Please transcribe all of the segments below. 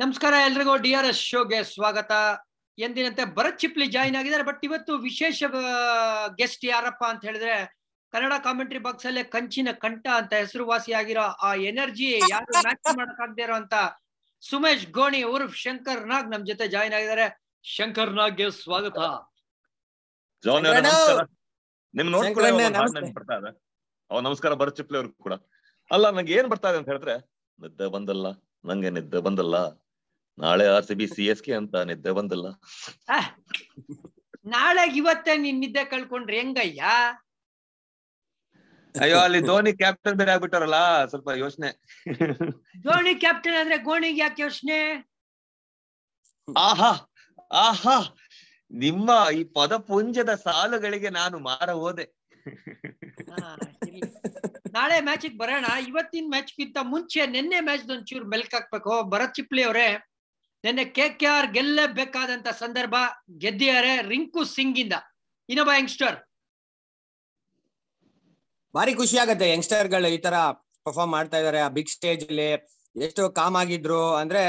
ನಮಸ್ಕಾರ ಎಲ್ರಿಗೂ D R S ಶೋಗೆ ಸ್ವಾಗತ ಎಂದಿನಂತೆ ಭರತ್ ಚಿಪ್ಲಿ ಜಾಯಿನ್ ಆಗಿದ್ದಾರೆ ಬಟ್ ಇವತ್ತು ವಿಶೇಷ ಗೆಸ್ಟ್ ಯಾರಪ್ಪ ಅಂತ ಹೇಳಿದ್ರೆ ಕನ್ನಡ ಕಾಮೆಂಟ್ರಿ ಬಾಕ್ಸ್ ಅಲ್ಲೇ ಕಂಚಿನ ಕಂಠ ಅಂತ ಹೆಸರುವಾಸಿ ಆಗಿರೋ ಆ ಎನರ್ಜಿ ಯಾರು ಮ್ಯಾಚ್ ಮಾಡಕ್ಕಾಗದೇ ಇರೋ ಅಂತ ಸುಮೇಶ್ ಗೋಣಿ ಉರ್ಫ್ ಶಂಕರ್ ನಾಗ್ ನಮ್ ಜೊತೆ ಜಾಯಿನ್ ಆಗಿದ್ದಾರೆ ಶಂಕರ್ ಗೆ ಸ್ವಾಗತ ನಮಸ್ಕಾರ ಭರತ್ ಚಿಪ್ಲಿ ಅವ್ರಿಗೂ ಕೂಡ ಅಲ್ಲ ನಂಗೆ ಏನ್ ಬರ್ತಾ ಇದೆ ಅಂತ ಹೇಳಿದ್ರೆ ನಿದ್ದೆ ಬಂದಲ್ಲ ನಂಗೆ ನಿದ್ದೆ ಬಂದಲ್ಲ ನಾಳೆ R C B C S K ಅಂತ ನಿದ್ದೆ ಬಂದಿಲ್ಲ ನಾಳೆ ಇವತ್ತೇ ನಿನ್ ನಿದ್ದೆ ಕಳ್ಕೊಂಡ್ರೆ ಹೆಂಗಯ್ಯ ಅಯ್ಯೋ ಅಲ್ಲಿ ಧೋನಿ ಕ್ಯಾಪ್ಟನ್ ಬೇರೆ ಆಗ್ಬಿಟ್ಟಾರಲ್ಲ ಸ್ವಲ್ಪ ಯೋಚನೆ ಧೋನಿ ಕ್ಯಾಪ್ಟನ್ ಆದ್ರೆ ಗೋಣಿಗೆ ಯಾಕೆ ಯೋಚನೆ ಆಹಾ ಆಹಾ ನಿಮ್ಮ ಈ ಪದ ಪುಂಜದ ಸಾಲುಗಳಿಗೆ ನಾನು ಮಾರ ಹೋದೆ ನಾಳೆ ಮ್ಯಾಚ್ ಬರೋಣ ಇವತ್ತಿನ ಮ್ಯಾಚ್ ಗಿಂತ ಮುಂಚೆ ನಿನ್ನೆ ಮ್ಯಾಚ್ ಒಂಚೂರು ಮೆಲ್ಕ್ ಹಾಕ್ಬೇಕು ಭರತ್ ಚಿಪ್ಲಿ ಅವರೇ ನಿನ್ನೆ ಕೆ ಕೆ ಆರ್ ಗೆಲ್ಲಬೇಕಾದಂತ ಸಂದರ್ಭ ಗೆದ್ದಿದ್ದಾರೆ ರಿಂಕು ಸಿಂಗ್ ಇಂದ ಇನ್ನೊಬ್ಬ ಯಂಗ್ಸ್ಟರ್ ಭಾರಿ ಖುಷಿ ಆಗತ್ತೆ ಯಂಗ್ಸ್ಟರ್ ಗಳು ಈ ತರ ಪರ್ಫಾರ್ಮ್ ಮಾಡ್ತಾ ಇದಾರೆ ಆ ಬಿಗ್ ಸ್ಟೇಜ್ ಅಲ್ಲಿ ಎಷ್ಟು ಕಾಮ್ ಆಗಿದ್ರು ಅಂದ್ರೆ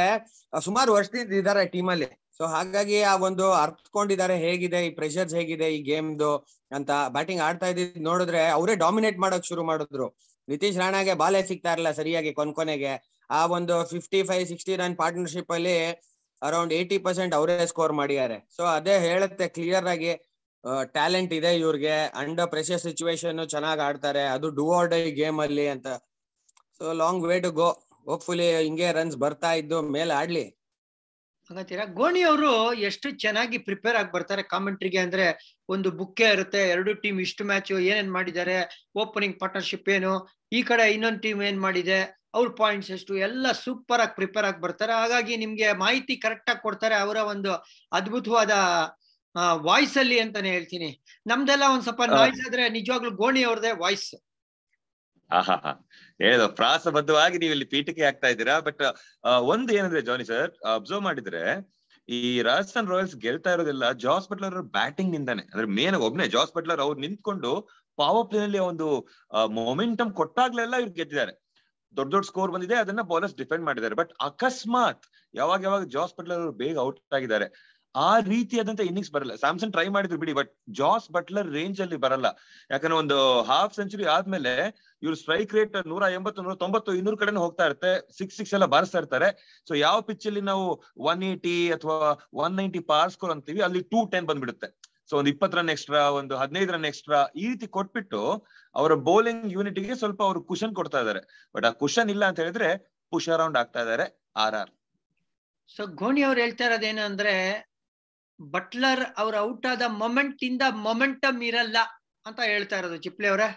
ಸುಮಾರು ವರ್ಷದಿಂದ ಇದಾರೆ ಟೀಮ್ ಅಲ್ಲಿ ಸೊ ಹಾಗಾಗಿ ಆ ಒಂದು ಅರ್ಥಕೊಂಡಿದ್ದಾರೆ ಹೇಗಿದೆ ಈ ಪ್ರೆಷರ್ಸ್ ಹೇಗಿದೆ ಈ ಗೇಮ್ದು ಅಂತ ಬ್ಯಾಟಿಂಗ್ ಆಡ್ತಾ ಇದ್ದಿದ್ ನೋಡಿದ್ರೆ ಅವರೇ ಡಾಮಿನೇಟ್ ಮಾಡೋಕ್ ಶುರು ಮಾಡಿದ್ರು ನಿತೀಶ್ ರಾಣಾಗೆ ಬಾಲೆ ಸಿಗ್ತಾ ಇರಲ್ಲ ಸರಿಯಾಗಿ ಕೊನ್ ಕೊನೆಗೆ ಆ ಒಂದು fifty five sixty nine partnership ಅಲ್ಲಿ ಅರೌಂಡ್ ಏಯ್ಟಿ ಪರ್ಸೆಂಟ್ ಅವರೇ ಸ್ಕೋರ್ ಮಾಡಿದ್ದಾರೆ ಸೊ ಅದೇ ಹೇಳುತ್ತೆ ಕ್ಲಿಯರ್ ಆಗಿ ಟ್ಯಾಲೆಂಟ್ ಇದೆ ಇವ್ರಿಗೆ ಅಂಡರ್ ಪ್ರೆಷರ್ ಸಿಚುವೇಶನ್ ಚೆನ್ನಾಗಿ ಆಡ್ತಾರೆ ಅದು ಡೂ ಆರ್ ಡೈ ಗೇಮ್ ಅಲ್ಲಿ ಅಂತ so long way to go hopefully ಹಿಂಗೆ ರನ್ಸ್ ಬರ್ತಾ ಇದ್ದು ಮೇಲೆ ಆಡ್ಲಿ ಹಾಗಂತೀರಾ ಗೋಣಿ ಅವರು ಎಷ್ಟು ಚೆನ್ನಾಗಿ ಪ್ರಿಪೇರ್ ಆಗಿ ಬರ್ತಾರೆ ಕಾಮೆಂಟ್ರಿಗೆ ಅಂದ್ರೆ ಒಂದು ಬುಕ್ಕೇ ಇರುತ್ತೆ ಎರಡು ಟೀಮ್ ಇಷ್ಟು ಮ್ಯಾಚ್ ಏನೇನ್ ಮಾಡಿದ್ದಾರೆ ಓಪನಿಂಗ್ ಪಾರ್ಟ್ನರ್ಶಿಪ್ ಏನು ಈ ಕಡೆ ಇನ್ನೊಂದು ಟೀಮ್ ಏನ್ ಮಾಡಿದೆ ಅವ್ರ ಪಾಯಿಂಟ್ಸ್ ಎಷ್ಟು ಎಲ್ಲ ಸೂಪರ್ ಆಗಿ ಪ್ರಿಪೇರ್ ಆಗಿ ಬರ್ತಾರೆ ಹಾಗಾಗಿ ನಿಮ್ಗೆ ಮಾಹಿತಿ ಕರೆಕ್ಟ್ ಆಗಿ ಕೊಡ್ತಾರೆ ಅವರ ಒಂದು ಅದ್ಭುತವಾದ ವಾಯ್ಸ್ ಅಲ್ಲಿ ಅಂತಾನೆ ಹೇಳ್ತೀನಿ ನಮ್ದೆಲ್ಲ ಒಂದ್ ಸ್ವಲ್ಪ ನಾಯ್ಸ್ ಆದ್ರೆ ನಿಜವಾಗ್ಲೂ ಗೋಣಿ ಅವ್ರದೇ ವಾಯ್ಸ್ ಹೇಳೋ ಪ್ರಾಸಬದ್ಧವಾಗಿ ನೀವು ಇಲ್ಲಿ ಪೀಠಕ್ಕೆ ಆಗ್ತಾ ಇದ್ದೀರಾ ಬಟ್ ಒಂದು ಏನಂದ್ರೆ ಜಾನಿ ಸರ್ ಅಬ್ಸರ್ವ್ ಮಾಡಿದ್ರೆ ಈ ರಾಜಸ್ಥಾನ್ ರಾಯಲ್ಸ್ ಗೆಲ್ತಾ ಇರೋದಿಲ್ಲ ಜಾಸ್ ಬಟ್ಲರ್ ಬ್ಯಾಟಿಂಗ್ ನಿಂದಾನೆ ಅಂದ್ರೆ ಮೇನ್ ಒಬ್ನೇ ಜಾಸ್ ಬಟ್ಲರ್ ಅವ್ರು ನಿಂತ್ಕೊಂಡು ಪಾವರ್ ಪ್ಲೇ ಒಂದು ಮೊಮೆಂಟಮ್ ಕೊಟ್ಟಾಗ್ಲೆಲ್ಲ ಇವ್ರು ಗೆದ್ದಿದ್ದಾರೆ ದೊಡ್ಡ ದೊಡ್ಡ ಸ್ಕೋರ್ ಬಂದಿದೆ ಅದನ್ನ ಬೌಲರ್ಸ್ ಡಿಫೆಂಡ್ ಮಾಡಿದ್ದಾರೆ ಬಟ್ ಅಕಸ್ಮಾತ್ ಯಾವಾಗ ಯಾವಾಗ ಜಾಸ್ ಬಟ್ಲರ್ ಅವರು ಬೇಗ ಔಟ್ ಆಗಿದ್ದಾರೆ ಆ ರೀತಿಯಾದಂತ ಇನ್ನಿಂಗ್ಸ್ ಬರಲ್ಲ ಸ್ಯಾಮ್ಸನ್ ಟ್ರೈ ಮಾಡಿದ್ರು ಬಿಡಿ ಬಟ್ ಜಾಸ್ ಬಟ್ಲರ್ ರೇಂಜ್ ಅಲ್ಲಿ ಬರಲ್ಲ ಯಾಕಂದ್ರೆ ಒಂದು ಹಾಫ್ ಸೆಂಚುರಿ ಆದ್ಮೇಲೆ ಇವ್ರ ಸ್ಟ್ರೈಕ್ ರೇಟ್ ನೂರ ಎಂಬತ್ತು ನೂರ ತೊಂಬತ್ತು ಇನ್ನೂರ್ ಕಡೆನೂ ಹೋಗ್ತಾ ಇರುತ್ತೆ ಸಿಕ್ಸ್ ಸಿಕ್ಸ್ ಎಲ್ಲ ಬಾರಿಸ್ತಾ ಇರ್ತಾರೆ ಸೊ ಯಾವ ಪಿಚ್ ಅಲ್ಲಿ ನಾವು ಒನ್ ಏಯ್ಟಿ ಅಥವಾ ಒನ್ ನೈಂಟಿ ಪಾರ್ ಸ್ಕೋರ್ ಅಂತೀವಿ ಅಲ್ಲಿ ಟೂ ಟೆನ್ ಬಂದ್ಬಿಡುತ್ತೆ ಸೊ ಒಂದು ಇಪ್ಪತ್ತು ರನ್ ಎಕ್ಸ್ಟ್ರಾ ಒಂದು ಹದಿನೈದು ರನ್ ಎಕ್ಸ್ಟ್ರಾ ಈ ರೀತಿ ಕೊಟ್ಬಿಟ್ಟು ಅವರ ಬೌಲಿಂಗ್ ಯೂನಿಟ್ ಗೆ ಸ್ವಲ್ಪ ಅವರು ಕುಷನ್ ಕೊಡ್ತಾ ಇದ್ದಾರೆ ಬಟ್ ಆ ಕುಷನ್ ಇಲ್ಲ ಅಂತ ಹೇಳಿದ್ರೆ ಪುಷ್ ಅರೌಂಡ್ ಆಗ್ತಾ ಇದಾರೆ ಆರ್ ಆರ್ ಸೊ ಘೋಣಿ ಅವ್ರು ಹೇಳ್ತಾ ಅಂದ್ರೆ ಬಟ್ಲರ್ ಅವ್ರ ಔಟ್ ಆದ ಮೊಮೆಂಟ್ ಇಂದ ಮೊಮೆಂಟಮ್ ಇರಲ್ಲ ಅಂತ ಹೇಳ್ತಾ ಇರೋದು ಚಿಪ್ಲೆ ಅವರೇ